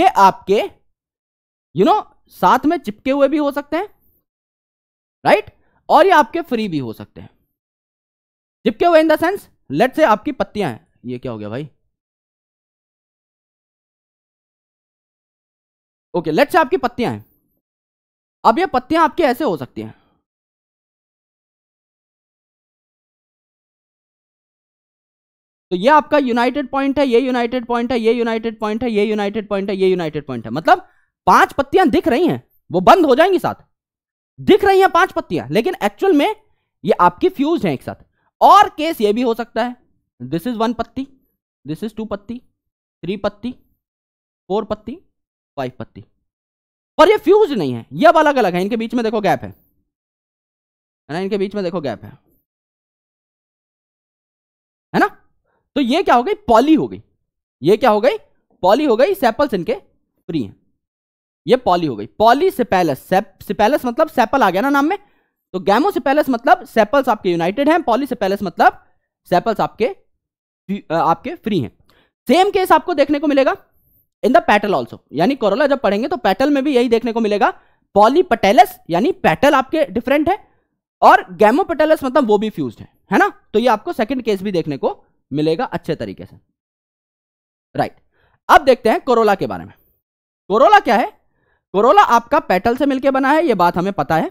ये आपके यू you नो know, साथ में चिपके हुए भी हो सकते हैं राइट और ये आपके फ्री भी हो सकते हैं चिपके हुए इन द सेंस लेट से आपकी पत्तियां हैं ये क्या हो गया भाई ओके लेट से आपकी पत्तियां हैं अब ये पत्तियां आपके ऐसे हो सकती हैं तो ये आपका यूनाइटेड पॉइंट है ये यूनाइटेड पॉइंट है ये यूनाइटेड पॉइंट है ये यूनाइटेड पॉइंट है ये यूनाइटेड पॉइंट है मतलब पांच पत्तियां दिख रही हैं वो बंद हो जाएंगी साथ दिख रही हैं पांच पत्तियां लेकिन एक्चुअल में ये आपकी फ्यूज हैं एक साथ और केस ये भी हो सकता है दिस इज वन पत्ती दिस इज टू पत्ती थ्री पत्ती फोर पत्ती फाइव पत्ती और ये फ्यूज नहीं है ये अब अलग अलग है इनके बीच में देखो गैप है ना इनके बीच में देखो गैप है है ना तो ये क्या हो गई पॉली हो गई ये क्या हो गई पॉली हो गई सैपल्स इनके फ्री हैं ये पॉली हो गई पॉली सिपैलस सेप, मतलब सैपल आ गया ना नाम में तो गैमोसिपेलस मतलब सेपल्स आपके यूनाइटेड हैं पॉलीसिपेलस मतलब सेपल्स आपके आपके फ्री हैं सेम केस आपको देखने को मिलेगा इन द पैटल ऑल्सो यानी कोरोला जब पढ़ेंगे तो पैटल में भी यही देखने को मिलेगा पॉलीपटेलस यानी पैटल आपके डिफरेंट है और गैमोपेटेलस मतलब वो भी फ्यूज है है ना तो ये आपको सेकंड केस भी देखने को मिलेगा अच्छे तरीके से राइट right. अब देखते हैं कोरोला के बारे में कोरोला क्या है कोरोला आपका पेटल से मिलकर बना है ये बात हमें पता है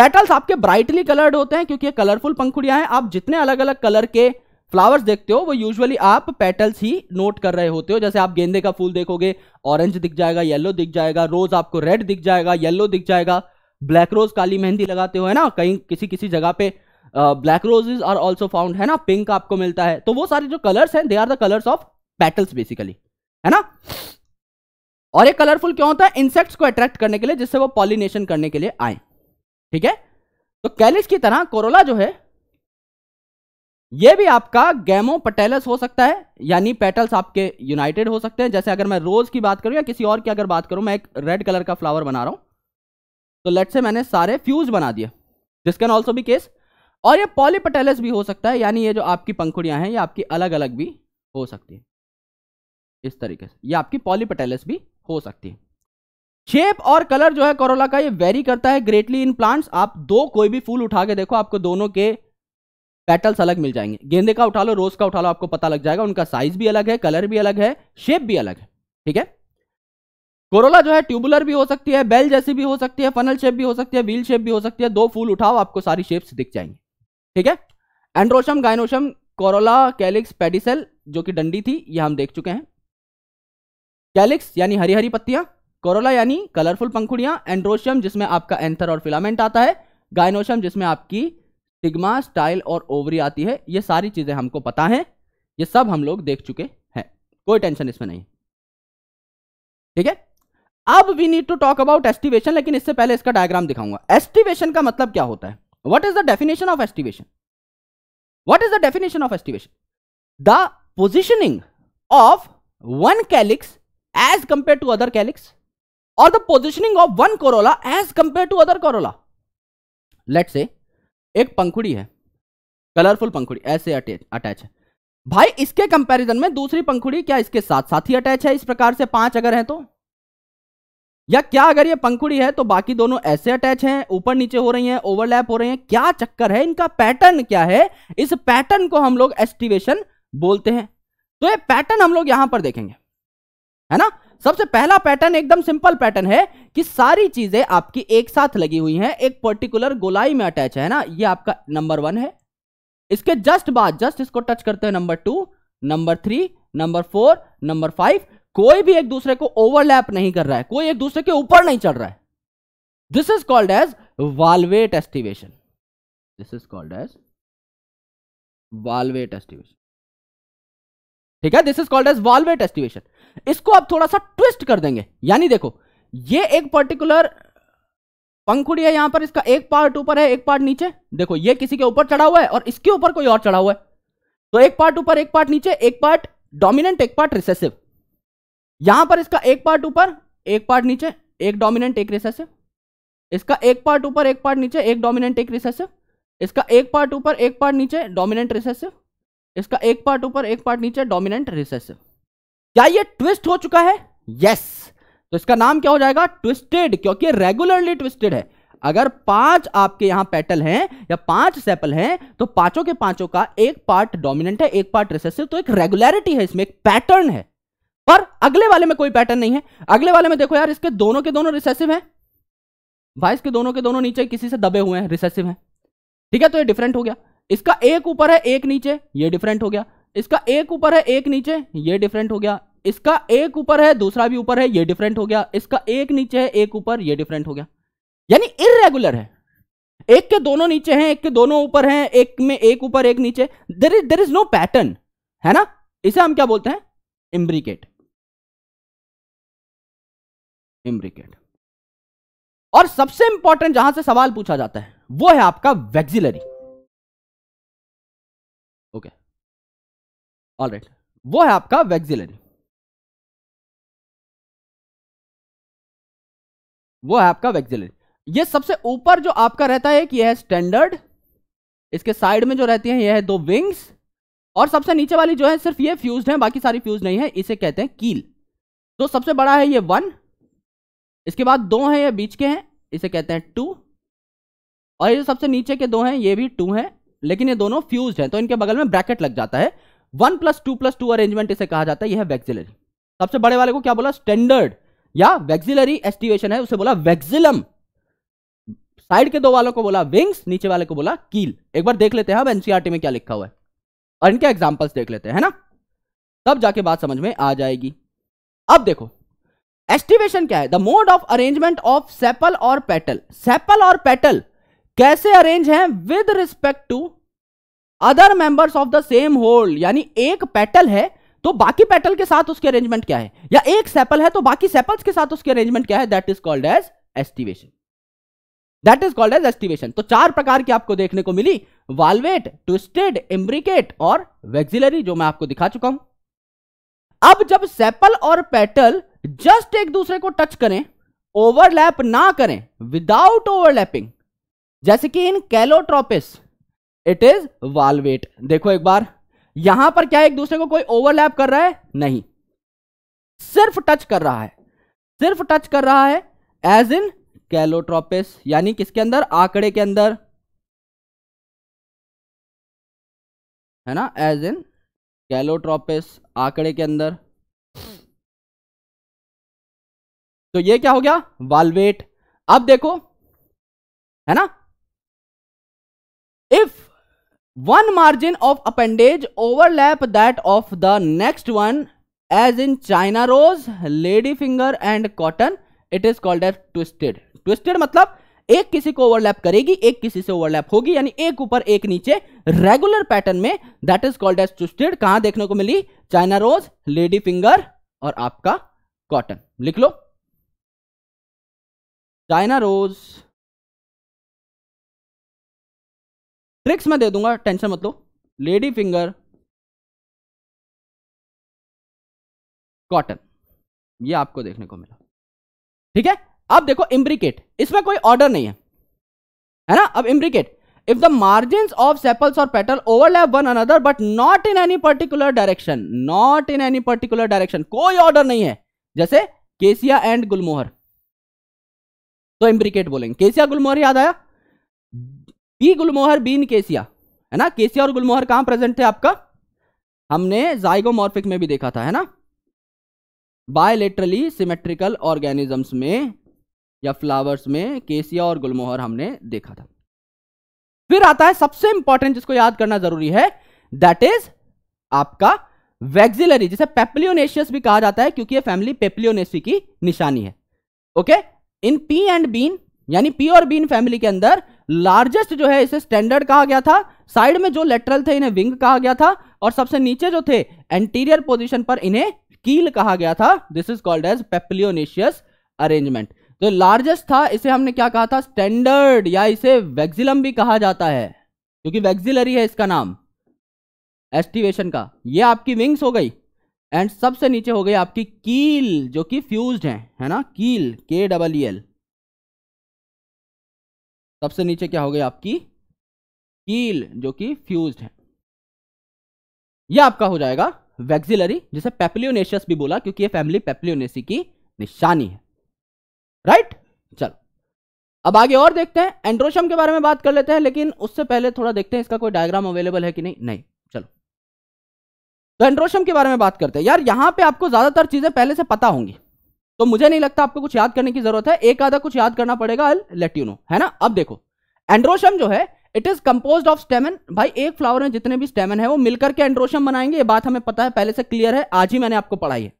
पेटल्स आपके ब्राइटली कलर्ड होते हैं क्योंकि ये कलरफुल पंखुड़ियां हैं आप जितने अलग अलग कलर के फ्लावर्स देखते हो वो यूजुअली आप पेटल्स ही नोट कर रहे होते हो जैसे आप गेंदे का फूल देखोगे ऑरेंज दिख जाएगा येलो दिख जाएगा रोज आपको रेड दिख जाएगा येलो दिख जाएगा ब्लैक रोज काली मेहंदी लगाते हो है ना कहीं किसी किसी जगह पे black roses are also found है ना पिंक आपको मिलता है तो वो सारे जो कलर्स हैं they are the colours of petals basically है ना और ये कलरफुल क्यों होता है इंसेक्ट्स को अट्रैक्ट करने के लिए जिससे वो पॉलिनेशन करने के लिए आए ठीक है तो कैलिस की तरह कोरोला जो है यह भी आपका गैमो पटेलस हो सकता है यानी पेटल्स आपके यूनाइटेड हो सकते हैं जैसे अगर मैं रोज की बात करूं या किसी और की अगर बात करूं मैं एक रेड कलर का फ्लावर बना रहा हूं तो लेट से मैंने सारे फ्यूज बना दिए this can also be case और ये पॉलीपटेलस भी हो सकता है यानी ये जो आपकी पंखुड़ियां हैं ये आपकी अलग अलग भी हो सकती है इस तरीके से ये आपकी पॉलीपटेलस भी हो सकती है शेप और कलर जो है कोरोला का ये वेरी करता है ग्रेटली इन प्लांट्स आप दो कोई भी फूल उठा के देखो आपको दोनों के पेटल्स अलग मिल जाएंगे गेंदे का उठा लो रोज का उठा लो आपको पता लग जाएगा उनका साइज भी अलग है कलर भी अलग है शेप भी अलग है ठीक है कोरोला जो है ट्यूबुलर भी हो सकती है बेल जैसी भी हो सकती है फनल शेप भी हो सकती है व्हील शेप भी हो सकती है दो फूल उठाओ आपको सारी शेप्स दिख जाएंगे ठीक है androecium gynoecium corolla calyx pedicel जो कि डंडी थी ये हम देख चुके हैं कैलिक्स यानी हरी हरी पत्तियां कोरोला यानी कलरफुल पंखुड़ियां एंड्रोशियम जिसमें आपका एंथर और फिलामेंट आता है गायनोशियम जिसमें आपकी टिग्मा स्टाइल और ओवरी आती है ये सारी चीज़ें हमको पता है ये सब हम लोग देख चुके हैं कोई टेंशन इसमें नहीं ठीक है अब we need to talk about aestivation लेकिन इससे पहले इसका डायग्राम दिखाऊंगा एस्टिवेशन का मतलब क्या होता है what is the definition of aestivation what is the definition of aestivation the positioning of one calyx as compare to other calyx or the positioning of one corolla as compared to other corolla let's say एक पंखुड़ी है colourful पंखुड़ी ऐसे attach है भाई इसके comparison में दूसरी पंखुड़ी क्या इसके साथ साथ ही अटैच है इस प्रकार से पांच अगर है तो या क्या अगर ये पंखुड़ी है तो बाकी दोनों ऐसे अटैच हैं ऊपर नीचे हो रही हैं ओवरलैप हो रही हैं क्या चक्कर है इनका पैटर्न क्या है इस पैटर्न को हम लोग एस्टिवेशन बोलते हैं तो ये पैटर्न हम लोग यहां पर देखेंगे है ना सबसे पहला पैटर्न एकदम सिंपल पैटर्न है कि सारी चीजें आपकी एक साथ लगी हुई हैं एक पर्टिकुलर गोलाई में अटैच है ना ये आपका नंबर वन है इसके जस्ट बाद जस्ट इसको टच करते हैं number two number three number four number five कोई भी एक दूसरे को ओवरलैप नहीं कर रहा है कोई एक दूसरे के ऊपर नहीं चढ़ रहा है this is called as valvate aestivation this is called as valvate aestivation ठीक है this is called as valvate aestivation इसको आप थोड़ा सा ट्विस्ट कर देंगे यानी देखो ये एक पर्टिकुलर पंखुड़ी है यहां पर इसका एक पार्ट ऊपर है एक पार्ट नीचे देखो ये किसी के ऊपर चढ़ा हुआ है और इसके ऊपर कोई और चढ़ा हुआ है तो एक पार्ट ऊपर एक पार्ट नीचे एक पार्ट डोमिनेंट एक पार्ट रिसेसिव यहां पर इसका एक पार्ट ऊपर एक पार्ट नीचे एक डोमिनेंट एक रिसेसिव इसका एक पार्ट ऊपर एक पार्ट नीचे एक डोमिनेंट एक रिसेसिव इसका एक पार्ट ऊपर एक पार्ट नीचे डोमिनेंट रिसेसिव इसका एक पार्ट ऊपर एक पार्ट नीचे डोमिनेंट रिसेसिव क्या ये ट्विस्ट हो चुका है यस तो इसका नाम क्या हो जाएगा ट्विस्टेड क्योंकि रेगुलरली ट्विस्टेड है अगर पांच आपके यहां पेटल हैं या पांच सेपल हैं तो पांचों के पांचों का एक पार्ट डोमिनेंट है एक पार्ट रिसेसिव तो एक रेगुलरिटी है इसमें एक पैटर्न है पर अगले वाले में कोई पैटर्न नहीं है अगले वाले में देखो यार इसके दोनों के दोनों रिसेसिव हैं वाइस के दोनों के दोनों नीचे किसी से दबे हुए हैं रिसेसिव हैं ठीक है तो ये डिफरेंट हो गया इसका एक ऊपर है एक नीचे ये डिफरेंट हो गया इसका एक ऊपर है एक नीचे ये डिफरेंट हो गया इसका एक ऊपर है दूसरा भी ऊपर है ये डिफरेंट हो गया इसका एक नीचे है एक ऊपर ये डिफरेंट हो गया यानी इरेगुलर है एक के दोनों नीचे हैं एक के दोनों ऊपर हैं एक में एक ऊपर एक नीचे there is there is no pattern है ना इसे हम क्या बोलते हैं इम्ब्रिकेट इम्ब्रिकेट और सबसे इंपॉर्टेंट जहां से सवाल पूछा जाता है वो है आपका vexillary okay okay. All right वो है आपका वैक्सिलिन वो है आपका वैक्सिलिन ये सबसे ऊपर जो आपका रहता है कि यह है स्टैंडर्ड इसके साइड में जो रहती है यह है दो विंग्स और सबसे नीचे वाली जो है सिर्फ ये फ्यूज है बाकी सारी फ्यूज नहीं है इसे कहते हैं कील तो सबसे बड़ा है ये वन इसके बाद दो हैं ये बीच के हैं इसे कहते हैं टू और ये सबसे नीचे के दो हैं ये भी टू हैं लेकिन ये दोनों फ्यूज हैं तो इनके बगल में ब्रैकेट लग जाता है one plus two plus two arrangement इसे कहा जाता है यह वैक्सिलरी सबसे बड़े वाले को क्या बोला स्टैंडर्ड या वैक्सिलरी एस्टिवेशन है उसे बोला वैक्सिलम साइड के दो वालों को बोला विंग्स नीचे वाले को बोला कील एक बार देख लेते हैं अब एनसीआरटी e में क्या लिखा हुआ है और इनके एग्जाम्पल्स देख लेते हैं ना तब जाके बात समझ में आ जाएगी अब देखो एस्टिवेशन क्या है the mode of arrangement of sepal और पेटल सेपल और पेटल कैसे अरेंज हैं with respect to other members of the same whorl यानी एक पेटल है तो बाकी पेटल के साथ उसके अरेंजमेंट क्या है या एक सेपल है तो बाकी सेपल्स के साथ उसके अरेंजमेंट क्या है that is called as aestivation that is called as aestivation तो चार प्रकार की आपको देखने को मिली वाल्वेट ट्विस्टेड एम्ब्रिकेट और वेक्सिलरी जो मैं आपको दिखा चुका हूं अब जब सेपल और पेटल जस्ट एक दूसरे को टच करें ओवरलैप ना करें विदाउट ओवरलैपिंग जैसे कि in calotropis it is valvate देखो एक बार यहां पर क्या एक दूसरे को कोई ओवरलैप कर रहा है नहीं सिर्फ टच कर रहा है सिर्फ टच कर रहा है एज इन कैलोट्रोपिस यानी किसके अंदर आंकड़े के अंदर है ना एज इन कैलोट्रोपिस आंकड़े के अंदर तो ये क्या हो गया वालवेट अब देखो है ना if one margin of appendage overlap that of the next one as in China rose lady finger and cotton it is called as twisted twisted मतलब एक किसी को ओवरलैप करेगी एक किसी से ओवरलैप होगी यानी एक ऊपर एक नीचे रेगुलर पैटर्न में that is called as twisted कहां देखने को मिली चाइना रोज लेडी फिंगर और आपका कॉटन लिख लो चाइना रोज ट्रिक्स मैं दे दूंगा टेंशन मत लो लेडी फिंगर कॉटन ये आपको देखने को मिला ठीक है अब देखो इम्ब्रिकेट इसमें कोई ऑर्डर नहीं है है ना अब imbricate if the margin of sepals और petal overlap one another but not in any particular direction not in any particular direction कोई ऑर्डर नहीं है जैसे केसिया एंड गुलमोहर तो इम्ब्रिकेट बोलेंगे केसिया गुलमोहर याद आया बी गुलमोहर बीन केसिया है ना केसिया और गुलमोहर कहां प्रेजेंट थे आपका हमने जाइगोमोर्फिक में भी देखा था है ना बायलेटरली सिमेट्रिकल ऑर्गेनिजम्स में या फ्लावर्स में केसिया और गुलमोहर हमने देखा था फिर आता है सबसे इंपॉर्टेंट जिसको याद करना जरूरी है दैट इज आपका वैक्सिलरी जिसे पेपलियोनेशियस भी कहा जाता है क्योंकि ये फैमिली पेपलियोनेसी की निशानी है okay in pea and bean यानी पी और बीन फैमिली के अंदर लार्जेस्ट जो है इसे स्टैंडर्ड कहा गया था साइड में जो लेटरल थे इन्हें विंग कहा गया था और सबसे नीचे जो थे एंटीरियर पोजिशन पर इन्हें कील कहा गया था this is called as papilionaceous arrangement तो लार्जेस्ट था इसे हमने क्या कहा था स्टैंडर्ड या इसे वेक्सिलम भी कहा जाता है क्योंकि वेक्सिलरी है इसका नाम एस्टिवेशन का ये आपकी विंग्स हो गई एंड सबसे नीचे हो गई आपकी कील जो कि फ्यूज्ड है है ना कील के डबल ई एल सबसे नीचे क्या हो गई आपकी कील जो कि फ्यूज है यह आपका हो जाएगा वैक्सिलरी जिसे पेपलियोनेशियस भी बोला क्योंकि यह फैमिली पेपलियोनेसी की निशानी है राइट चलो अब आगे और देखते हैं एंड्रोशम के बारे में बात कर लेते हैं लेकिन उससे पहले थोड़ा देखते हैं इसका कोई डायग्राम अवेलेबल है कि नहीं नहीं चलो तो एंड्रोशम के बारे में बात करते हैं यार यहां पे आपको ज्यादातर चीजें पहले से पता होंगी तो मुझे नहीं लगता आपको कुछ याद करने की जरूरत है एक आधा कुछ याद करना पड़ेगा आई लेट यू नो है ना अब देखो एंड्रोशम जो है it is compose of stamen भाई एक फ्लावर में जितने भी स्टेमन है वो मिलकर के एंड्रोशम बनाएंगे ये बात हमें पता है पहले से क्लियर है आज ही मैंने आपको पढ़ाई है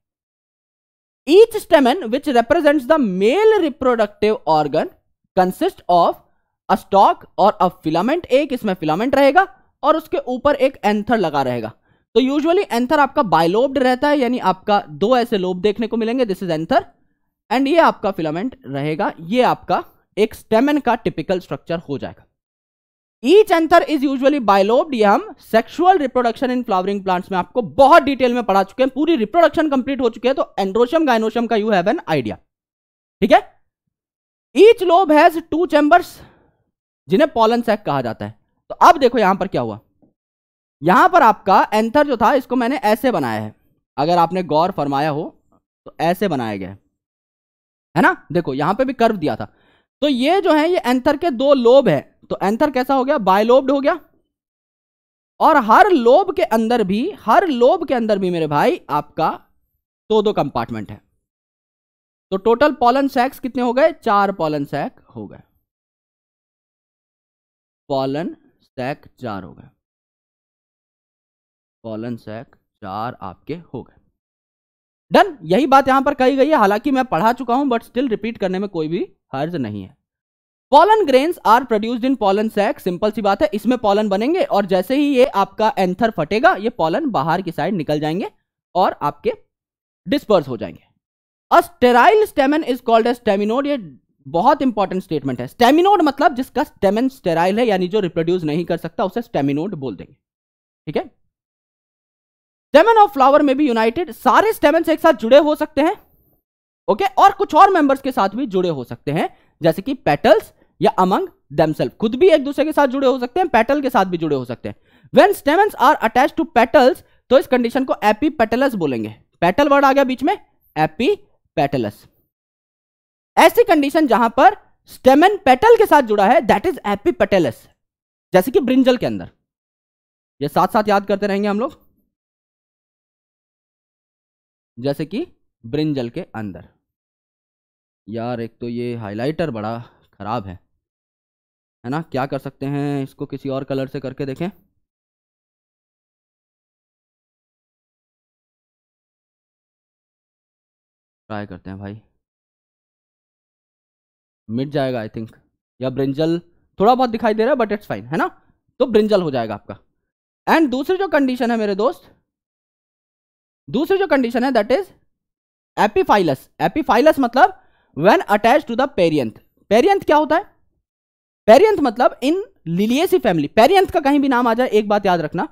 each stamen which represent the male reproductive organ consist of a stalk और अ फिलामेंट एक इसमें फिलामेंट रहेगा और उसके ऊपर एक एंथर लगा रहेगा तो यूजुअली एंथर आपका बायलोब्ड रहता है यानी आपका दो ऐसे लोब देखने को मिलेंगे दिस इज एंथर एंड ये आपका फिलामेंट रहेगा ये आपका एक स्टेमन का टिपिकल स्ट्रक्चर हो जाएगा each anther is usually bilobed ये हम sexual reproduction in flowering plants में आपको बहुत डिटेल में पढ़ा चुके हैं पूरी रिप्रोडक्शन कंप्लीट हो चुकी है तो एंड्रोशियम गाइनोशियम का यू हैव एन आइडिया ठीक है each lobe has two chambers जिन्हें पॉलन सेक कहा जाता है तो अब देखो यहां पर क्या हुआ यहां पर आपका एंथर जो था इसको मैंने ऐसे बनाया है अगर आपने गौर फरमाया हो तो ऐसे बनाया गया है ना देखो यहां पे भी कर्व दिया था तो ये जो है ये एंथर के दो लोब है तो एंथर कैसा हो गया बायलोब्ड हो गया और हर लोब के अंदर भी हर लोब के अंदर भी मेरे भाई आपका दो दो कंपार्टमेंट है तो टोटल पॉलन सैक्स कितने हो गए चार पॉलन सैक हो गए पॉलन सैक चार हो गए कॉलन सेक चार आपके हो गए डन यही बात यहां पर कही गई है हालांकि मैं पढ़ा चुका हूं बट स्टिल रिपीट करने में कोई भी हर्ज नहीं है pollen grains are produced in pollen sac simple सी बात है इसमें पॉलन बनेंगे और जैसे ही ये आपका एंथर फटेगा ये पॉलन बाहर की साइड निकल जाएंगे और आपके डिस्पर्स हो जाएंगे a sterile stamen is called a staminode ये बहुत इंपॉर्टेंट स्टेटमेंट है स्टेमिनोड मतलब जिसका स्टेमन स्टेराइल है यानी जो रिप्रोड्यूस नहीं कर सकता उसे स्टेमिनोड बोल देंगे ठीक है स्टेमन ऑफ फ्लावर में भी यूनाइटेड सारे स्टेमन एक साथ जुड़े हो सकते हैं ओके okay? और कुछ और मेंबर्स के साथ भी जुड़े हो सकते हैं जैसे कि पेटल्स या अमंग देमसेल्फ खुद भी एक दूसरे के साथ जुड़े हो सकते हैं पेटल के साथ भी जुड़े हो सकते हैं when stem are attach to petals तो इस कंडीशन को एपी पेटलस बोलेंगे पेटल वर्ड आ गया बीच में एपी पेटलस ऐसी कंडीशन जहां पर स्टेमन पेटल के साथ जुड़ा है दैट इज एपी पेटेलस जैसे कि ब्रिंजल के अंदर ये साथ साथ याद करते रहेंगे हम लोग जैसे कि ब्रिंजल के अंदर यार एक तो ये हाइलाइटर बड़ा ख़राब है है ना क्या कर सकते हैं इसको किसी और कलर से करके देखें ट्राई करते हैं भाई मिट जाएगा आई थिंक या ब्रिंजल थोड़ा बहुत दिखाई दे रहा है बट इट्स फाइन है ना तो ब्रिंजल हो जाएगा आपका एंड दूसरी जो कंडीशन है मेरे दोस्त दूसरी जो कंडीशन है दैट इज एपीफाइलस एपीफाइलस मतलब when attach to the perianth perianth क्या होता है पेरियंथ मतलब इन लिलियसी फैमिली पेरियंथ का कहीं भी नाम आ जाए एक बात याद रखना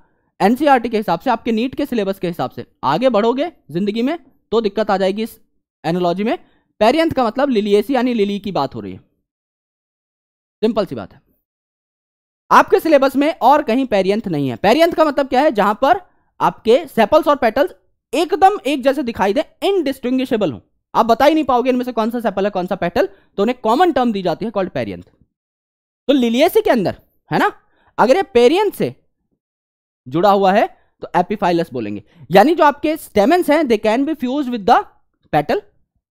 एनसीआरटी e के हिसाब से आपके नीट के सिलेबस के हिसाब से आगे बढ़ोगे जिंदगी में तो दिक्कत आ जाएगी इस एनोलॉजी में पेरियंथ का मतलब लिलियसी यानी लिली की बात हो रही है सिंपल सी बात है आपके सिलेबस में और कहीं पेरियंथ नहीं है पेरियंथ का मतलब क्या है जहां पर आपके सेपल्स और पेटल्स एकदम एक जैसे दिखाई दे इनडिस्टिंगशेबल हो आप बता ही नहीं पाओगे इनमें से कौन सा सेपल है कौन सा पेटल तो उन्हें कॉमन टर्म दी जाती है कॉल्ड पेरियंत तो लिलियसी के अंदर है ना अगर ये पेरियंत से जुड़ा हुआ है तो एपीफाइलस बोलेंगे यानी जो आपके स्टेमेंस हैं they can be fuse with the petal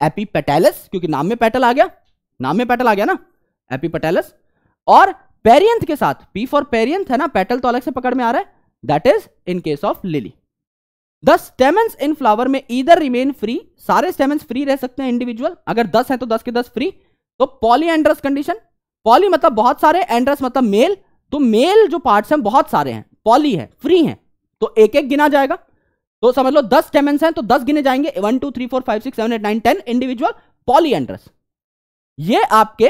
epipetalous क्योंकि नाम में पेटल आ गया नाम में पेटल आ गया ना एपीपेटेलस और पेरियंथ के साथ पी फॉर पेरियंथ है ना पेटल तो अलग से पकड़ में आ रहा है that is in case of lily the stamens in flower में इधर रिमेन फ्री सारे स्टेमेंस फ्री रह सकते हैं इंडिविजुअल अगर दस है तो दस के दस फ्री तो पॉली एंड्रस कंडीशन पॉली मतलब बहुत सारे एंड्रस मतलब मेल तो मेल जो पार्ट्स हैं बहुत सारे हैं पॉली है फ्री है तो एक एक गिना जाएगा तो समझ लो दस स्टेमेंस हैं तो दस गिने जाएंगे one two three four five six seven eight nine ten individual polyandrous ये आपके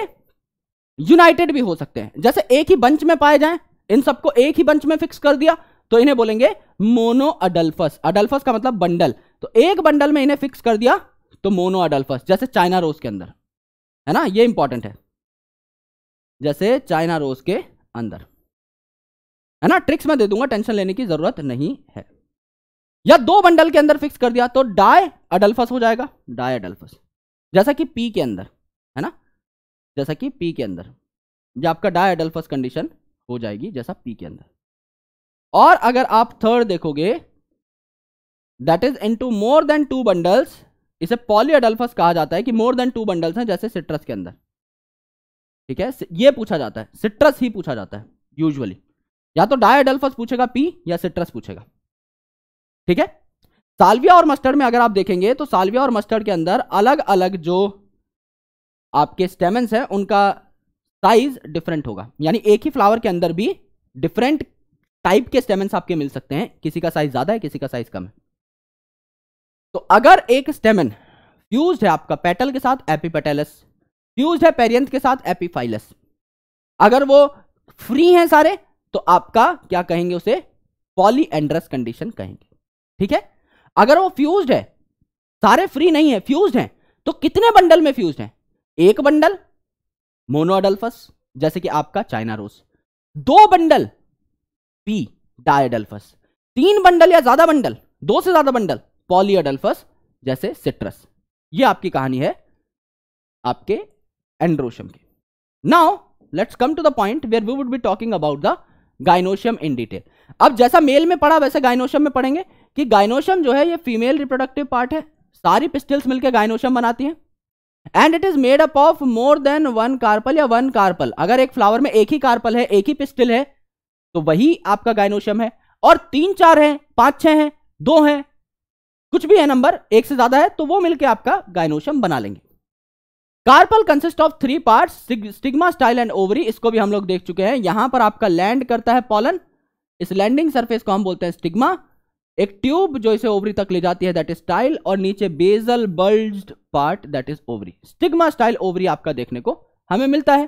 यूनाइटेड भी हो सकते हैं जैसे एक ही बंच में पाए जाए इन सबको एक ही बंच में फिक्स कर दिया तो इन्हें बोलेंगे मोनो अडल्फस अडल्फस का मतलब बंडल तो एक बंडल में इन्हें फिक्स कर दिया तो मोनो अडल्फस जैसे चाइना रोज के अंदर है ना ये इंपॉर्टेंट है जैसे चाइना रोज के अंदर है ना ट्रिक्स मैं दे दूंगा टेंशन लेने की जरूरत नहीं है या दो बंडल के अंदर फिक्स कर दिया तो डाय अडल्फस हो जाएगा डाय अडल्फस जैसा कि पी के अंदर है ना जैसा कि पी के अंदर या आपका डाय अडल्फस कंडीशन हो जाएगी जैसा पी के अंदर और अगर आप थर्ड देखोगे that is in two more than two bundles इसे पॉली अडल्फस कहा जाता है कि मोर देन टू बंडल्स हैं जैसे सिट्रस के अंदर ठीक है ये पूछा जाता है सिट्रस ही पूछा जाता है यूजुअली या तो अडल्फस पूछेगा पी या सिट्रस पूछेगा ठीक है साल्विया और मस्टर्ड में अगर आप देखेंगे तो साल्विया और मस्टर्ड के अंदर अलग अलग जो आपके स्टेमेंस हैं उनका साइज डिफरेंट होगा यानी एक ही फ्लावर के अंदर भी डिफरेंट टाइप के स्टेमेंस आपके मिल सकते हैं किसी का साइज ज्यादा है किसी का साइज कम है तो अगर एक स्टेमन फ्यूज है आपका पेटल के साथ एपीपेटेलस फ्यूज है पेरियंथ के साथ एपीफाइलस अगर वो फ्री हैं सारे तो आपका क्या कहेंगे उसे एंड्रस कंडीशन कहेंगे ठीक है अगर वो फ्यूज है सारे फ्री नहीं है फ्यूज हैं तो कितने बंडल में फ्यूज हैं एक बंडल मोनोअडल्फस जैसे कि आपका चाइना रोज दो बंडल पी डायडल्फस तीन बंडल या ज्यादा बंडल दो से ज्यादा बंडल पॉलीअडल्फस जैसे सिट्रस ये आपकी कहानी है आपके एंड्रोशियम की now let's come to the point where we would be talking about the gynoecium in detail अब जैसा मेल में पढ़ा वैसे गाइनोशियम में पढ़ेंगे कि गाइनोशियम जो है ये फीमेल रिप्रोडक्टिव पार्ट है सारी पिस्टल्स मिलकर गाइनोशियम बनाती हैं and it is made up of more than one carpel या वन कार्पल अगर एक फ्लावर में एक ही कार्पल है एक ही पिस्टल है तो वही आपका गायनोशियम है और तीन चार हैं पांच छह हैं दो हैं कुछ भी है नंबर एक से ज्यादा है तो वो मिलकर आपका गायनोशियम बना लेंगे carpel consist of three part stigma style and ovary इसको भी हम लोग देख चुके हैं यहां पर आपका लैंड करता है पॉलन इस लैंडिंग सरफेस को हम बोलते हैं स्टिग्मा एक ट्यूब जो इसे ओवरी तक ले जाती है दैट इज स्टाइल और नीचे basal bulge part that is ovary stigma style ovary आपका देखने को हमें मिलता है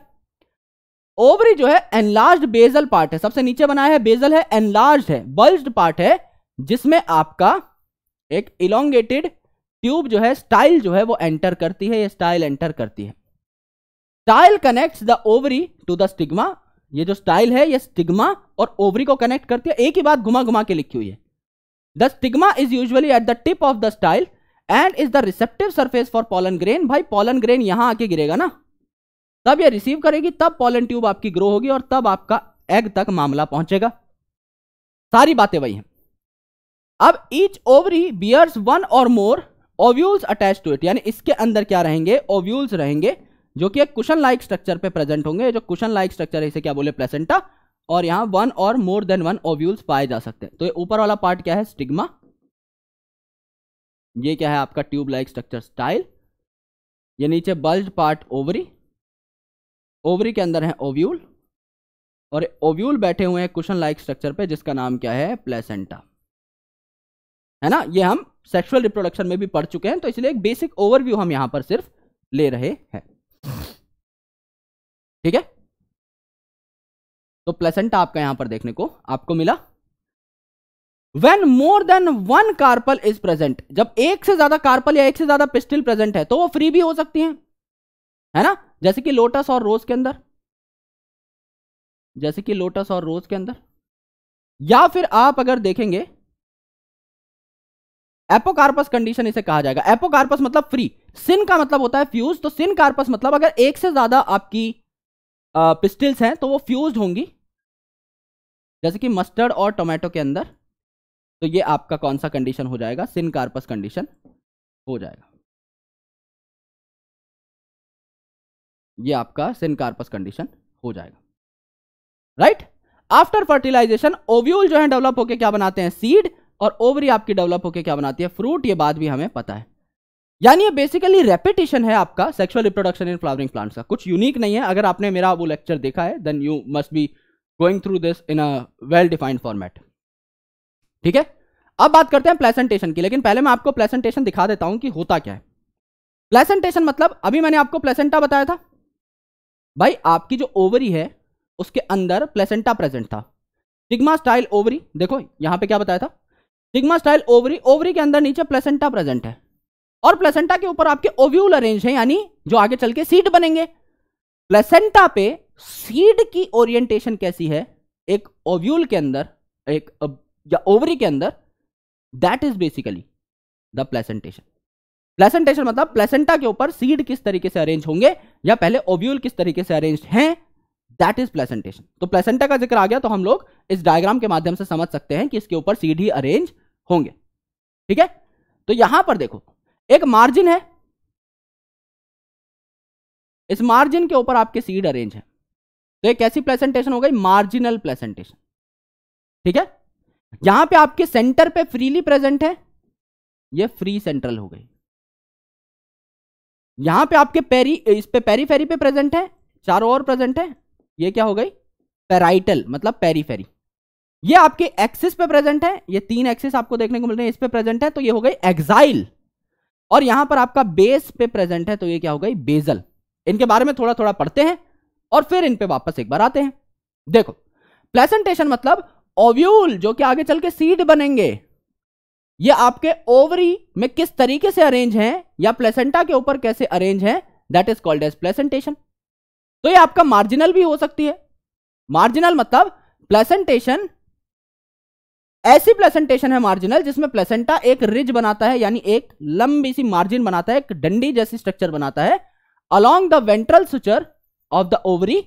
ओवरी जो है एनलार्ज बेजल पार्ट है सबसे नीचे बनाया है बेजल है एनलार्ज है बल्ज पार्ट है जिसमें आपका एक इलोंगेटेड ट्यूब जो है स्टाइल जो है वो एंटर करती है ये स्टाइल एंटर करती है style connects the ovary to the stigma ये जो स्टाइल है ये स्टिग्मा और ओवरी को कनेक्ट करती है एक ही बात घुमा घुमा के लिखी हुई है the stigma is usually at the tip of the style and is the receptive surface for pollen grain भाई पॉलन ग्रेन यहां आके गिरेगा ना तब ये रिसीव करेगी तब पॉलन ट्यूब आपकी ग्रो होगी और तब आपका एग तक मामला पहुंचेगा सारी बातें वही हैं अब ईच ओवरी बियर्स वन और more ovules attach to it यानी इसके अंदर क्या रहेंगे ओव्यूल्स रहेंगे जो कि एक कुशन लाइक स्ट्रक्चर पे प्रेजेंट होंगे जो कुशन लाइक स्ट्रक्चर है इसे क्या बोले प्लेसेंटा और यहां वन और मोर देन वन ओव्यूल्स पाए जा सकते हैं तो ये ऊपर वाला पार्ट क्या है स्टिग्मा ये क्या है आपका ट्यूब लाइक स्ट्रक्चर स्टाइल ये नीचे बल्ज पार्ट ओवरी ओवरी के अंदर है ओव्यूल और ओव्यूल बैठे हुए हैं क्वेश्चन लाइक स्ट्रक्चर पे जिसका नाम क्या है प्लेसेंटा है ना ये हम सेक्सुअल रिप्रोडक्शन में भी पढ़ चुके हैं तो इसलिए एक बेसिक ओवरव्यू हम यहां पर सिर्फ ले रहे हैं ठीक है तो प्लेसेंटा आपका यहां पर देखने को आपको मिला when more than one carpel is present जब एक से ज्यादा कार्पल या एक से ज्यादा पिस्टिल प्रेजेंट है तो वो फ्री भी हो सकती हैं है ना जैसे कि लोटस और रोज के अंदर जैसे कि लोटस और रोज के अंदर या फिर आप अगर देखेंगे एपोकार्पस कंडीशन इसे कहा जाएगा एपोकार्पस मतलब फ्री सिन का मतलब होता है फ्यूज तो सिन कार्पस मतलब अगर एक से ज्यादा आपकी पिस्टल्स हैं तो वो फ्यूज होंगी जैसे कि मस्टर्ड और टोमेटो के अंदर तो ये आपका कौन सा कंडीशन हो जाएगा सिन कार्पस कंडीशन हो जाएगा ये आपका सिनकार्पस कंडीशन हो जाएगा राइट आफ्टर फर्टिलाइजेशन ओव्यूल जो है डेवलप होकर क्या बनाते हैं सीड और ओवरी आपकी डेवलप होकर क्या बनाती है फ्रूट ये बात भी हमें पता है यानी ये बेसिकली रेपिटेशन है आपका sexual reproduction in flowering plants का कुछ यूनिक नहीं है अगर आपने मेरा वो लेक्चर देखा है then you must be going through this in a well defined format ठीक है अब बात करते हैं प्लेसेंटेशन की लेकिन पहले मैं आपको प्लेसेंटेशन दिखा देता हूं कि होता क्या है प्लेसेंटेशन मतलब अभी मैंने आपको प्लेसेंटा बताया था भाई आपकी जो ओवरी है उसके अंदर प्लेसेंटा प्रेजेंट था सिग्मा स्टाइल ओवरी देखो यहां पे क्या बताया था सिग्मा स्टाइल ओवरी ओवरी के अंदर नीचे प्लेसेंटा प्रेजेंट है और प्लेसेंटा के ऊपर आपके ओव्यूल अरेंज है यानी जो आगे चल के सीड बनेंगे प्लेसेंटा पे सीड की ओरिएंटेशन कैसी है एक ओव्यूल के अंदर एक या ओवरी के अंदर that is basically the placentation placentation मतलब प्लेसेंटा के ऊपर सीड किस तरीके से अरेंज होंगे या पहले ओव्यूल किस तरीके से अरेंज हैं दैट इज प्लेसेंटेशन तो प्लेसेंटा का जिक्र आ गया तो हम लोग इस डायग्राम के माध्यम से समझ सकते हैं कि इसके ऊपर सीड ही अरेंज होंगे ठीक है तो यहां पर देखो एक मार्जिन है इस मार्जिन के ऊपर आपके सीड अरेंज है तो एक कैसी प्लेसेंटेशन हो गई मार्जिनल प्लेसेंटेशन ठीक है यहां पे आपके सेंटर पे फ्रीली प्रेजेंट है ये फ्री सेंट्रल हो गई यहां पे आपके पेरी इस पे पेरी फेरी पे प्रेजेंट है चारों ओर प्रेजेंट है ये क्या हो गई पेराइटल मतलब पेरी फेरी ये आपके एक्सिस पे प्रेजेंट है ये तीन एक्सिस आपको देखने को मिल रहे हैं इस पे प्रेजेंट है तो ये हो गई एक्साइल और यहां पर आपका बेस पे प्रेजेंट है तो ये क्या हो गई बेजल इनके बारे में थोड़ा थोड़ा पढ़ते हैं और फिर इन पे वापस एक बार आते हैं देखो प्लेसेंटेशन मतलब ओव्यूल जो कि आगे चल के सीड बनेंगे ये आपके ओवरी में किस तरीके से अरेंज हैं या प्लेसेंटा के ऊपर कैसे अरेंज हैं that is called as placentation तो ये आपका मार्जिनल भी हो सकती है मार्जिनल मतलब प्लेसेंटेशन ऐसी प्लेसेंटेशन है मार्जिनल जिसमें प्लेसेंटा एक रिज बनाता है यानी एक लंबी सी मार्जिन बनाता है एक डंडी जैसी स्ट्रक्चर बनाता है along the ventral suture of the ovary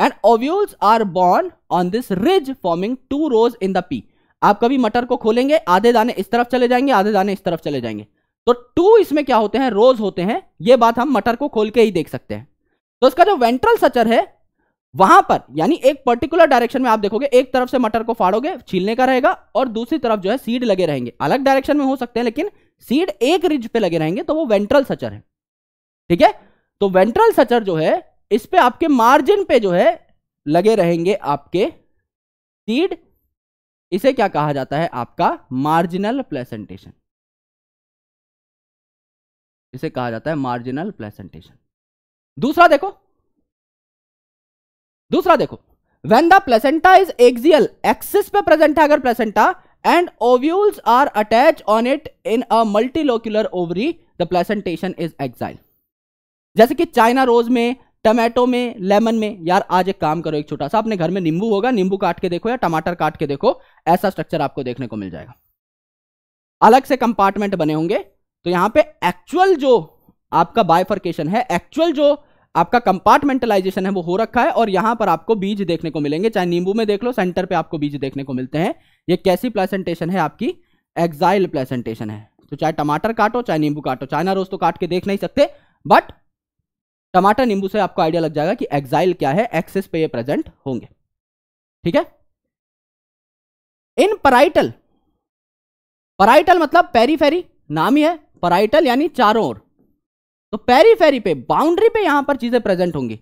and ovules are borne on this ridge forming two rows in the pea आप कभी मटर को खोलेंगे आधे दाने इस तरफ चले जाएंगे आधे दाने इस तरफ चले जाएंगे तो टू इसमें क्या होते हैं रोज होते हैं ये बात हम मटर को खोल के ही देख सकते हैं तो इसका जो वेंट्रल सचर है वहां पर यानी एक पर्टिकुलर डायरेक्शन में आप देखोगे एक तरफ से मटर को फाड़ोगे छीलने का रहेगा और दूसरी तरफ जो है सीड लगे रहेंगे अलग डायरेक्शन में हो सकते हैं लेकिन सीड एक रिज पे लगे रहेंगे तो वो वेंट्रल सचर है ठीक है तो वेंट्रल सचर जो है इस पे आपके मार्जिन पे जो है लगे रहेंगे आपके सीड इसे क्या कहा जाता है आपका मार्जिनल प्लेसेंटेशन इसे कहा जाता है मार्जिनल प्लेसेंटेशन दूसरा देखो दूसरा देखो when the placenta is axial axis पे प्रेजेंट है अगर placenta and ovules are attach on it in a multilocular ovary the placentation is axile जैसे कि चाइना रोज में टमाटो में लेमन में यार आज एक काम करो एक छोटा सा अपने घर में नींबू होगा नींबू काट के देखो या टमाटर काट के देखो ऐसा स्ट्रक्चर आपको देखने को मिल जाएगा अलग से कंपार्टमेंट बने होंगे तो यहाँ पे एक्चुअल जो आपका बायफर्केशन है एक्चुअल जो आपका कंपार्टमेंटलाइजेशन है वो हो रखा है और यहां पर आपको बीज देखने को मिलेंगे चाहे नींबू में देख लो सेंटर पे आपको बीज देखने को मिलते हैं ये कैसी प्लेसेंटेशन है आपकी एक्साइल प्लेसेंटेशन है तो चाहे टमाटर काटो चाहे नींबू काटो चाइना रोज तो काट के देख नहीं सकते बट टमाटर नींबू से आपको आइडिया लग जाएगा कि एक्साइल क्या है एक्सेस पे ये प्रेजेंट होंगे ठीक है इन पराइटल पराइटल मतलब पेरीफेरी नाम ही है पराइटल यानी चारों ओर तो पेरीफेरी पे बाउंड्री पे यहां पर चीजें प्रेजेंट होंगी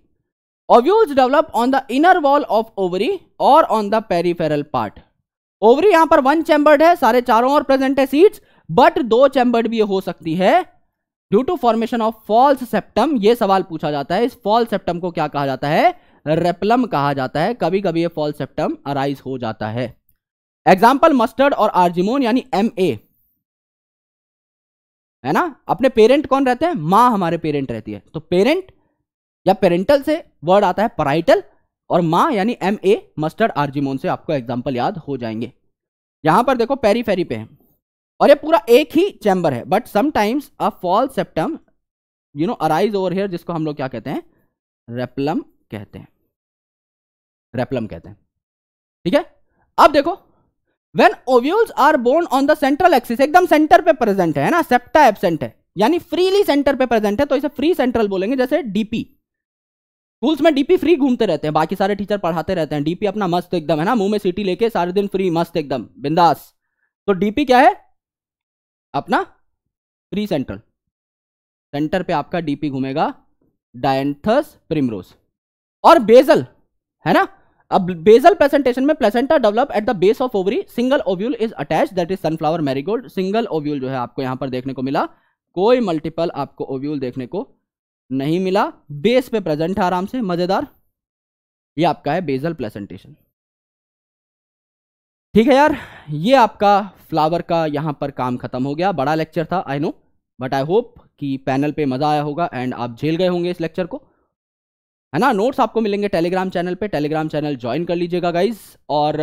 ovules develop on the inner wall of ovary और on the peripheral part ovary यहां पर वन चैम्बर्ड है सारे चारों ओर प्रेजेंट है सीड्स बट दो चैम्बर्ड भी हो सकती है due to formation of false septum ये सवाल पूछा जाता है इस फॉल्स सेप्टम को क्या कहा जाता है रेपलम कहा जाता है कभी कभी ये फॉल्स सेप्टम अराइज हो जाता है एग्जाम्पल मस्टर्ड और आर्जिमोन यानी एम ए है ना अपने पेरेंट कौन रहते हैं माँ हमारे पेरेंट रहती है तो पेरेंट या पेरेंटल से वर्ड आता है पराइटल और माँ यानी एम ए मस्टर्ड आर्जिमोन से आपको एग्जाम्पल याद हो जाएंगे यहां पर देखो पेरी फेरी पे है और ये पूरा एक ही चैम्बर है but sometimes a fall septum you know arise over here जिसको हम लोग क्या कहते हैं रेपलम कहते हैं रेपलम कहते हैं ठीक है अब देखो when ovules are borne on the central axis एकदम सेंटर पे प्रेजेंट है ना सेप्टा एबसेंट है यानी फ्रीली सेंटर पे प्रेजेंट है तो इसे फ्री सेंट्रल बोलेंगे जैसे डीपी स्कूल्स में डीपी फ्री घूमते रहते हैं बाकी सारे टीचर पढ़ाते रहते हैं डीपी अपना मस्त एकदम है ना मुंह में सिटी लेके सारे दिन फ्री मस्त एकदम बिंदास तो डीपी क्या है अपना प्री सेंट्रल सेंटर पे आपका डीपी घूमेगा डायंथस प्रिमरोज और बेजल है ना अब बेजल प्रेजेंटेशन में placenta develop at the base of ovary single ovule is attach that is sunflower marigold single ovule जो है आपको यहां पर देखने को मिला कोई मल्टीपल आपको ओव्यूल देखने को नहीं मिला बेस पे प्रेजेंट है आराम से मजेदार ये आपका है बेजल प्लेसेंटेशन ठीक है यार ये आपका फ्लावर का यहाँ पर काम खत्म हो गया बड़ा लेक्चर था I know but I hope कि पैनल पे मज़ा आया होगा एंड आप झेल गए होंगे इस लेक्चर को है ना नोट्स आपको मिलेंगे टेलीग्राम चैनल पे टेलीग्राम चैनल ज्वाइन कर लीजिएगा गाइज और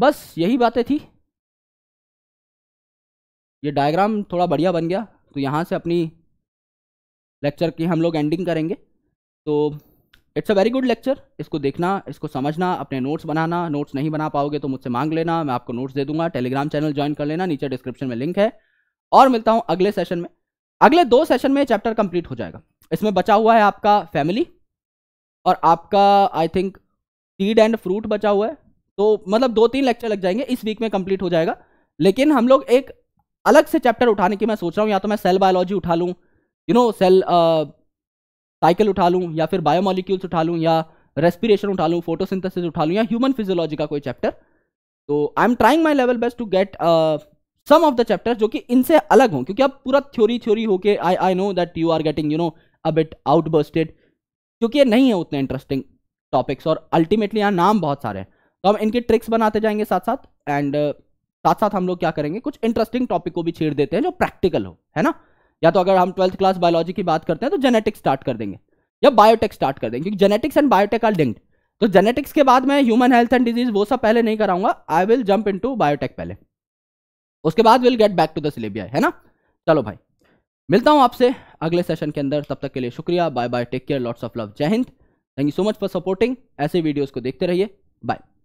बस यही बातें थी ये डायग्राम थोड़ा बढ़िया बन गया तो यहाँ से अपनी लेक्चर की हम लोग एंडिंग करेंगे तो it's a very good lecture इसको देखना इसको समझना अपने नोट्स बनाना नोट्स नहीं बना पाओगे तो मुझसे मांग लेना मैं आपको नोट्स दे दूंगा टेलीग्राम चैनल ज्वाइन कर लेना नीचे डिस्क्रिप्शन में लिंक है और मिलता हूँ अगले सेशन में अगले दो सेशन में चैप्टर कंप्लीट हो जाएगा इसमें बचा हुआ है आपका फैमिली और आपका I think seed and fruit बचा हुआ है तो मतलब दो तीन लेक्चर लग जाएंगे इस वीक में कंप्लीट हो जाएगा लेकिन हम लोग एक अलग से चैप्टर उठाने की मैं सोच रहा हूँ या तो मैं सेल बायोलॉजी उठा लूँ यू नो सेल साइकिल उठा लूँ या फिर बायोमोलिक्यूल्स उठा लूँ या रेस्पिरेशन उठा लूँ फोटोसिंथेसिस उठा लूँ या ह्यूमन फिजियोलॉजी का कोई चैप्टर तो I am trying my level best to get some of the chapter जो कि इनसे अलग हों क्योंकि अब पूरा थ्योरी थ्योरी होके I I know that you are getting you know अब इट आउटबर्स्टेड क्योंकि ये नहीं है उतने इंटरेस्टिंग टॉपिक्स और अल्टीमेटली यहाँ नाम बहुत सारे हैं तो हम इनके ट्रिक्स बनाते जाएंगे साथ साथ एंड uh, साथ साथ हम लोग क्या करेंगे कुछ इंटरेस्टिंग टॉपिक को भी छेड़ देते हैं जो प्रैक्टिकल हो है ना या तो अगर हम ट्वेल्थ क्लास बायोलॉजी की बात करते हैं तो जेनेटिक्स स्टार्ट कर देंगे या बायोटेक स्टार्ट कर देंगे क्योंकि genetics and biotech are linked तो जेनेटिक्स के बाद मैं ह्यूमन हेल्थ एंड डिजीज वो सब पहले नहीं कराऊंगा I will jump into biotech पहले उसके बाद will get back to the syllabus है ना चलो भाई मिलता हूँ आपसे अगले सेशन के अंदर तब तक के लिए शुक्रिया bye bye take care lots of love जय हिंद thank you so much for supporting ऐसे वीडियोज़ को देखते रहिए बाय